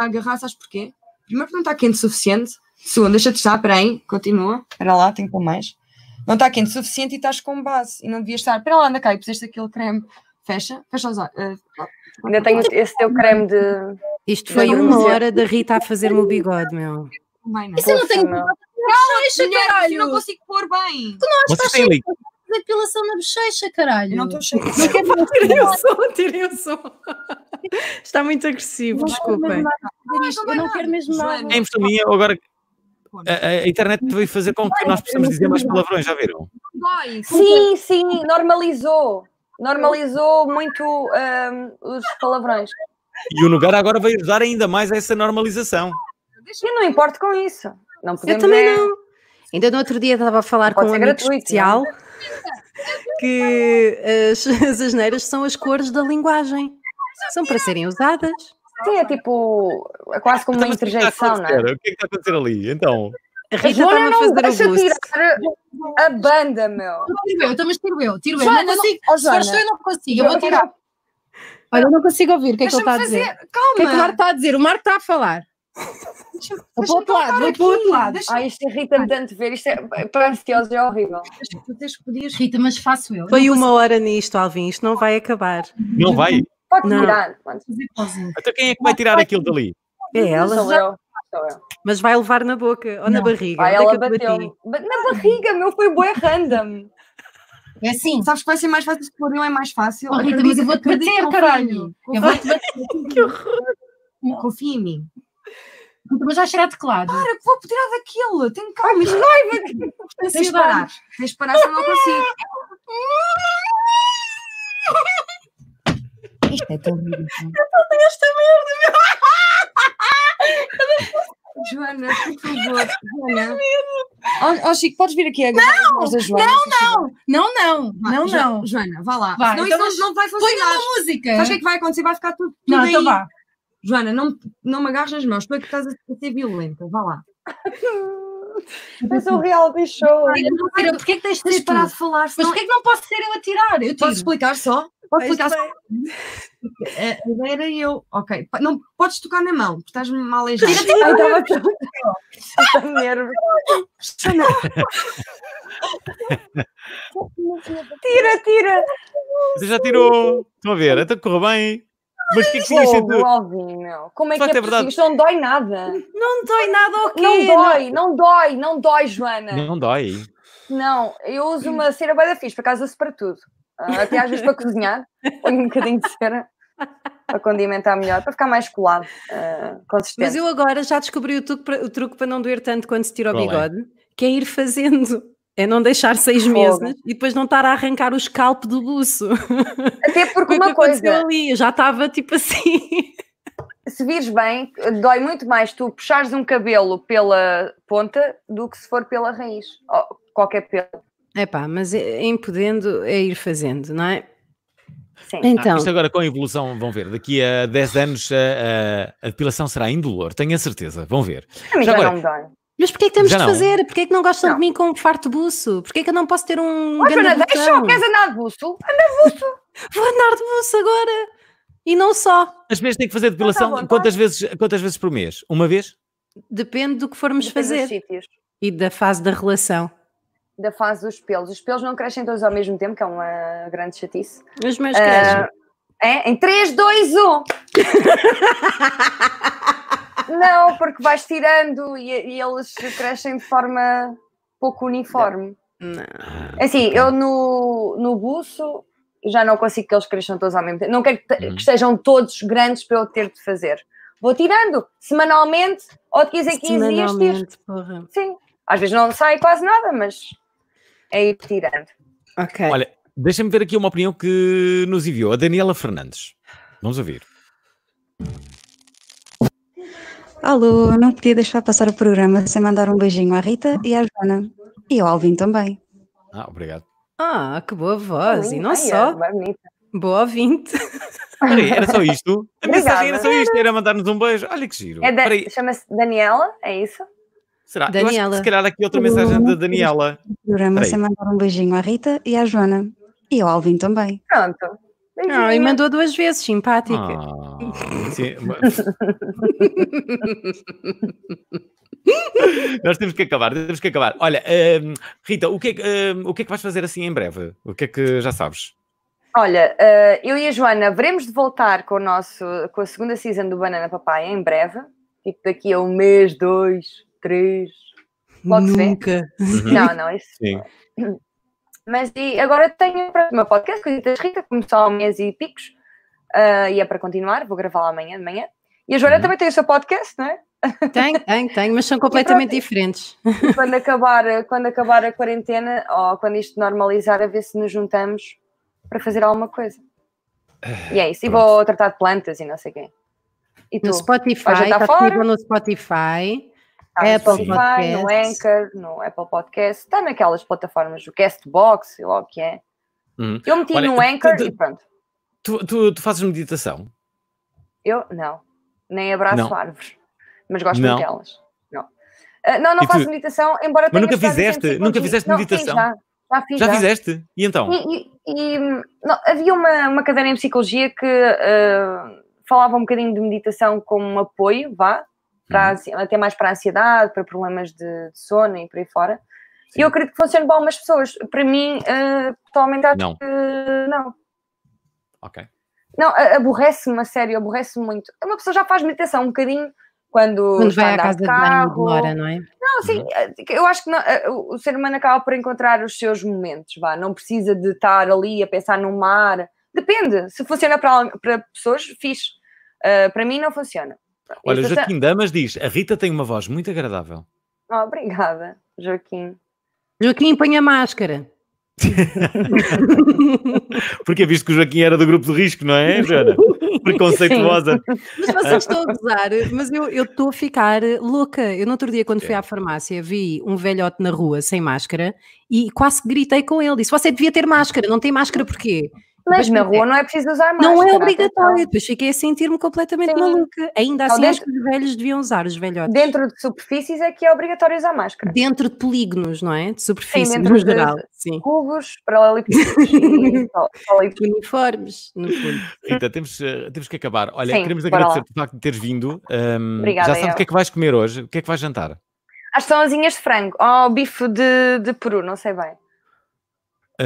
Speaker 3: a agarrar, sabes porquê? Primeiro, porque não está quente o suficiente. Segundo, deixa-te estar, aí continua. Espera lá, um com mais. Não está quente o suficiente e estás com base. E não devias estar, espera lá, anda cá, e puseste aquele creme. Fecha, fecha os olhos. Uh, Ainda tenho esse teu creme de. Isto foi uma hora da
Speaker 4: Rita a fazer-me o bigode, meu.
Speaker 3: Isso eu não tenho Cala a bochecha, caralho! Eu não consigo pôr bem. Tu não achas que de depilação na bochecha, caralho. Eu não estou cheio. Não
Speaker 4: Tirei o som, tirei o som.
Speaker 2: Está muito agressivo, desculpem.
Speaker 4: Não,
Speaker 3: eu não, quero mesmo
Speaker 1: nada.
Speaker 2: É impressão minha, agora a, a, internet veio fazer com que nós possamos dizer mais palavrões, já viram?
Speaker 3: Sim, sim, normalizou. Normalizou muito um, os palavrões.
Speaker 2: E o lugar agora vai ajudar ainda mais a essa normalização.
Speaker 3: Eu não importo com isso. Não
Speaker 2: podemos Eu também é... não.
Speaker 4: Ainda no outro dia estava a falar com um amigo gratuito, é? especial não? que as, as asneiras são as cores da linguagem. São para serem usadas. Sim, é tipo,
Speaker 3: é quase como então, uma então,
Speaker 4: interjeição, não é? O
Speaker 2: que é que está a é? acontecer é ali? Então. A Rita
Speaker 4: está a fazer deixa o
Speaker 3: tirar a banda, meu. Tiro eu, também tiro eu, tiro oh, eu. Joana, não consigo. Não, Joana, se eu não consigo, eu vou tirar.
Speaker 4: Olha, eu não consigo ouvir o que é que ele está a dizer. Calma. O que é que o Marco está a dizer? O Marco está a falar.
Speaker 3: vou para outro lado, vou para outro lado. Ah, isto irrita-me tanto ver, isto é, parece que é horrível. Podias, Rita, mas faço eu. Foi uma
Speaker 4: hora nisto, Alvin, isto não vai acabar. Não
Speaker 2: vai? Pode tirar.
Speaker 3: Então
Speaker 2: Até quem é que vai tirar aquilo dali?
Speaker 4: É ela. Sou eu. Mas vai levar na boca ou não. na barriga? Vai, é ela bateu.
Speaker 3: Na barriga, meu, foi boa random. É assim. Sabes que vai ser mais fácil se for um, é mais fácil. Oh, Rita, mas eu vou-te bater, caralho. Eu vou-te bater.
Speaker 1: que horror. Confia em mim.
Speaker 3: Mas já cheira teclado. Para, vou tirar daquilo. Tenho calma. Mas vai, mas...
Speaker 1: Tens de parar. Tens de parar, eu não consigo. Isto é tão lindo. Eu só tenho esta merda,
Speaker 3: meu. Joana, por favor. Joana. Ó oh, oh, Chico, podes vir aqui agora. Não, Joana, não, não, não, não, não, não, Joana, vá lá. Vai, não, então, isso não vai funcionar. Põe uma música. Sabe o que é que vai acontecer? Vai ficar tudo, tudo Não, então aí. então vá. Joana, não, não me agarres nas mãos, porque que estás a ser violenta, vá lá. Mas o é reality show. Porquê é que tens de parar de falar? Mas porquê é que não posso ser eu a tirar? Eu Posso explicar só? Posso explicar só? É, a ideia era eu, ok. Não, podes tocar na mão, porque estás-me mal a Estava tão nervosa. Tira, tira.
Speaker 2: Você já tirou. Estão a ver, até então correu bem. Mas o que é que tinha sido?
Speaker 3: Óbvio, Como é que é, é verdade. Isto não dói nada. Não dói nada o quê? Não dói, não dói, não dói, Joana. Não dói. Não, eu uso uma cera bada fixe, por acaso uso para tudo. Ah, até às vezes para cozinhar, ponho um bocadinho de cera para condimentar melhor, para ficar mais colado, uh, consistente. Mas eu
Speaker 4: agora já descobri o truque, para, o truque para não doer tanto quando se tira o é? bigode, é? que é ir fazendo. É não deixar seis Fogo. meses e depois não estar a arrancar o scalp do buço. Até porque uma coisa. Ali, eu já estava tipo assim.
Speaker 3: Se vires bem, dói muito mais tu puxares um cabelo pela ponta do que se for pela raiz. Ou qualquer pelo.
Speaker 4: É, é pá, mas em podendo é ir fazendo, não é? Sim. Então, ah, isto
Speaker 2: agora com a evolução, vão ver, daqui a 10 anos a, a, a depilação será indolor, tenho a certeza, vão ver. Já, agora, não dói.
Speaker 4: Mas porquê é que temos já de fazer? Porquê é que não gostam não. de mim com um farto buço? Porquê é que eu não posso ter um. Olha, Fernanda, deixa eu queres
Speaker 3: andar de buço? Anda de buço!
Speaker 4: Vou andar de buço agora! E não só.
Speaker 2: As vezes têm que fazer tá depilação tá bom, quantas, vezes, quantas vezes por mês? Uma vez?
Speaker 3: Depende do que formos Depende fazer.
Speaker 4: E da fase da relação
Speaker 3: da fase dos pelos. Os pelos não crescem todos ao mesmo tempo, que é uma grande chatice. Os meus uh, crescem. Ah, é? Em 3, 2, 1! não, porque vais tirando e, e, eles crescem de forma pouco uniforme. Não. Assim, eu no, no buço já não consigo que eles cresçam todos ao mesmo tempo. Não quero que, hum. que sejam todos grandes para eu ter de fazer. Vou tirando semanalmente ou de 15 em 15 dias. Semanalmente, porra. Sim. Às vezes não sai quase nada, mas é ir tirando.
Speaker 2: Ok. Olha, deixa-me ver aqui uma opinião que nos enviou a Daniela Fernandes. Vamos ouvir.
Speaker 3: Alô, não podia deixar passar o programa sem mandar um beijinho à Rita e à Joana. E ao Alvin também.
Speaker 2: Ah, obrigado. Ah, que boa voz. e não ai, só. É, boa ouvinte.
Speaker 3: Peraí, era só isto?
Speaker 2: A mensagem era só isto, era mandar-nos um beijo. Olha que giro. É da...
Speaker 3: Chama-se Daniela, é isso?
Speaker 2: Será? Daniela. Eu acho que se calhar aqui outra mensagem da Daniela.
Speaker 3: Programa sem mandar um beijinho à Rita e à Joana. E ao Alvin também. Pronto.
Speaker 4: Beijinho. Ah, e mandou duas vezes, simpática.
Speaker 2: Ah, sim. Nós temos que acabar, temos que acabar. Olha, um, Rita, o que, é, que, um, o que é que vais fazer assim em breve? O que é que já sabes?
Speaker 3: Olha, uh, eu e a Joana veremos de voltar com, o nosso, com a segunda season do Banana Papai em breve, tipo daqui a um mês, dois três Pode Nunca. Uhum. Não, não, isso. Sim. Mas e agora tenho para o meu podcast, Coisitas Rita, começou há um mês e picos, uh, e é para continuar, vou gravar lo amanhã de manhã. E a Joana uhum. também tem o seu podcast, não é?
Speaker 4: Tem, tem, tem, mas são completamente diferentes.
Speaker 3: E quando acabar, quando acabar a quarentena, ou quando isto normalizar, a ver se nos juntamos para fazer alguma coisa. E é isso, e Pronto. vou tratar de plantas e não sei quem. E tu? No Spotify, está disponível
Speaker 4: no Spotify. É, no Spotify, Podcast. no Anchor,
Speaker 3: no Apple Podcast, está naquelas plataformas do Castbox, sei lá o que é.
Speaker 2: Uhum. Eu meti Olha, no Anchor tu, tu, e pronto. Tu, tu, tu, fazes meditação?
Speaker 3: Eu não. Nem abraço não. árvores. Mas gosto não. daquelas. Não. Uh, não, não faço meditação, embora tenha. Mas nunca fizeste, nunca fizeste não, meditação. Fiz, já, fiz, já, já,
Speaker 2: fizeste? E então? E,
Speaker 3: e, e não, havia uma, uma cadeira em psicologia que uh, falava um bocadinho de meditação como um apoio, vá, para uhum. até mais para a ansiedade, para problemas de, de sono e por aí fora. Sim. E eu acredito que funciona para algumas pessoas. Para mim, uh, eh, totalmente acho não. que não. Ok. Não, aborrece-me, a sério, aborrece-me muito. Uma pessoa já faz meditação um bocadinho quando, quando vai à casa de, carro. de demora, não é? Não, sim, uhum. Eh, eu acho que não, eh, o ser humano acaba por encontrar os seus momentos, vá, não precisa de estar ali a pensar no mar. Depende, se funciona para, para pessoas, fixe. Uh, para mim não funciona. Olha, o Joaquim
Speaker 2: Damas diz: a Rita tem uma voz muito agradável.
Speaker 3: Oh, obrigada, Joaquim. Joaquim, põe a máscara.
Speaker 2: Porque é visto que o Joaquim era do grupo de risco, não é, Joana? Preconceituosa. Sim.
Speaker 4: Mas vocês estão a gozar, mas eu estou a ficar louca. Eu no outro dia, quando é. fui à farmácia, vi um velhote na rua sem máscara e quase gritei com ele. Disse: Você devia ter máscara, não tem máscara porquê? Mas, na rua não é preciso usar máscara. Não é obrigatório,
Speaker 3: depois fiquei a sentir-me completamente Sim. maluca. Ainda então assim, dentro, acho que os velhos deviam usar, os velhotes. Dentro de superfícies é que é obrigatório usar máscara. Dentro de polígonos, não é? De superfícies, no de geral. Sim. Cubos, paralelepípedos uniformes,
Speaker 2: no fundo. Rita, temos, eh, temos que acabar. Olha, Sim, queremos agradecer por facto de teres vindo. Um, Obrigada, já sabes o que é que vais comer hoje? O que é que vais jantar?
Speaker 3: As asinhas de frango, ou oh, bife de, de peru, não sei bem.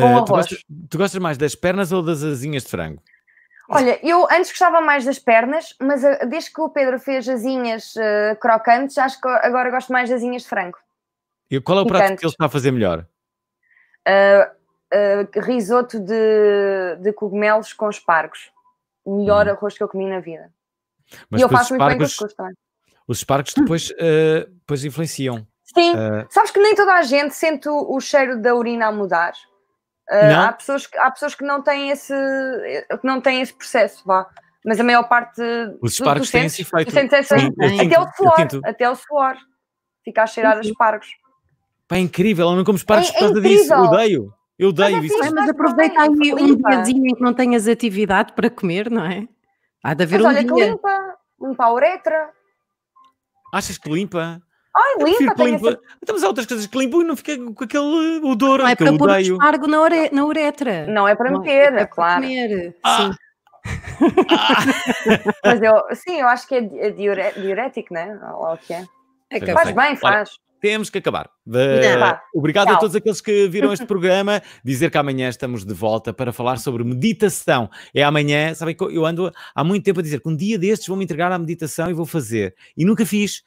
Speaker 2: Eh, tu, gostas, tu gostas mais das pernas ou das asinhas de frango?
Speaker 3: Olha, eu antes gostava mais das pernas, mas eh, desde que o Pedro fez asinhas uh, crocantes, acho que agora gosto mais das asinhas de frango.
Speaker 2: E qual é o Picantes. prato que ele está a fazer melhor?
Speaker 3: Uh, uh, risoto de, de cogumelos com espargos. O melhor hum. arroz que eu comi na vida.
Speaker 2: Mas e eu faço muito bem com os espargos. Os espargos depois, hum. depois influenciam. Sim,
Speaker 3: sabes que nem toda a gente sente o, o cheiro da urina a mudar. Uh, há, pessoas que, há pessoas que não têm esse, eh, que não têm esse processo, vá. Mas a maior parte Os espargos têm esse efeito. até
Speaker 2: o suor,
Speaker 3: até o suor. Fica a cheirar a espargos. Uhum.
Speaker 2: Pá, é incrível, eu não como espargos é, por causa é disso. Odeio. Eu odeio é mas, isso. Assim,
Speaker 4: mas aproveita é, aí um diazinho em que não tenhas atividade para comer, não é? Há de haver mas um olha dia. que
Speaker 3: limpa, limpa a uretra.
Speaker 2: Achas que limpa? Ai, limpa, tem limpa. Então, mas há outras coisas que limpam e não fica com aquele uh, odor. Não é para pôr espargo
Speaker 3: na, ure... na uretra. Não é para não, meter, é, é claro. Comer. Ah. Sim. Ah. mas eu, sim, eu acho que é, é diure... diurético, né? Ou o que é? é faz bem, faz.
Speaker 2: temos que acabar. De... Então obrigado Tchau. a todos aqueles que viram este programa. Dizer que amanhã estamos de volta para falar sobre meditação. É amanhã, sabem que eu ando há muito tempo a dizer que um dia destes vou me entregar à meditação e vou fazer. E nunca fiz.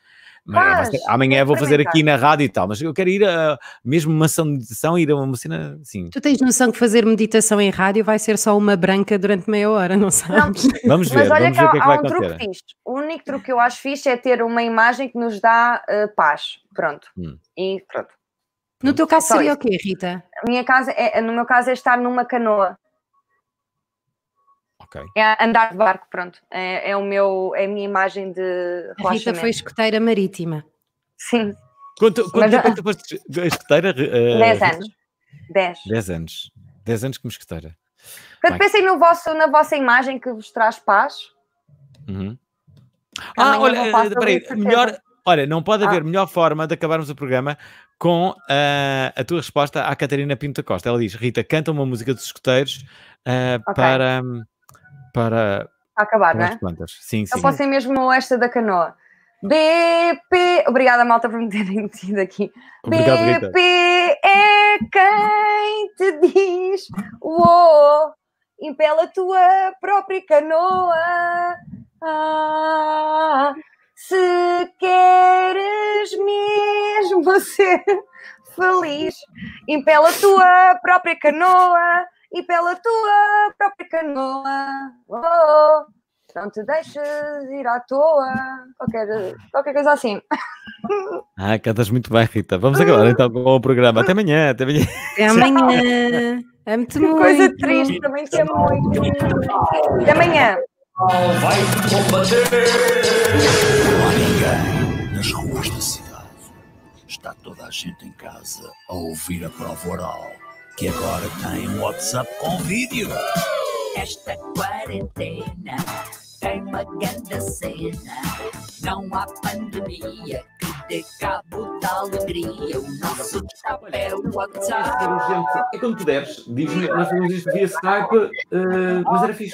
Speaker 2: Mas, amanhã é vou fazer aqui na rádio e tal, mas eu quero ir a mesmo uma ação de meditação, ir a uma cena assim. Tu
Speaker 4: tens noção que fazer meditação em rádio vai ser só uma branca durante meia hora, não sabes? Não,
Speaker 2: vamos ver, mas olha vamos que, ver há, que, é que há um acontecer. truque
Speaker 3: fixe. O único truque que eu acho fixe é ter uma imagem que nos dá uh, paz. Pronto. Hum. E pronto. No teu caso é seria o quê, Rita? minha casa é, no meu caso é estar numa canoa. Okay. É andar de barco, pronto. É, é, o meu, é a minha imagem de relaxamento. Rita foi
Speaker 4: escoteira marítima.
Speaker 2: Sim. Quanto, quanto Mas, tempo é que escoteira? Uh, eh, 10 anos. 10. 10 anos. 10 anos como escoteira. Portanto,
Speaker 3: pensem no vosso, na vossa imagem que vos traz paz. Uhum.
Speaker 2: Ah, olha, eh, peraí, melhor, olha, não pode haver ah. melhor forma de acabarmos o programa com uh, a tua resposta à Catarina Pinto da Costa. Ela diz: Rita, canta uma música dos escuteiros uh, okay. para. Um, para. acabar, para não é? Plantas. Sim, então sim. Eu posso
Speaker 3: ser mesmo esta da canoa. BP. Obrigada, malta, por me terem metido aqui. BP é quem te diz: Uou, impela a tua própria canoa. Ah, se queres mesmo ser feliz, impela a tua própria canoa e pela tua própria canoa. Oh, oh, não te deixes ir à toa. Qualquer, qualquer coisa assim.
Speaker 2: Ah, cantas muito bem, Rita. Vamos acabar então com o programa. Até amanhã, até amanhã. Até amanhã.
Speaker 1: amo muito. Coisa triste, também te amo muito. Até amanhã. Vai combater. Não há ninguém nas ruas da cidade. Está toda a gente em casa a ouvir a prova oral que agora tem WhatsApp com vídeo. Esta quarentena tem uma grande cena. Não há
Speaker 2: pandemia que dê cabo da alegria. O nosso tap é o WhatsApp. É quando então, tu deves, diz-me, nós fazemos isto via Skype, uh, mas era fixe.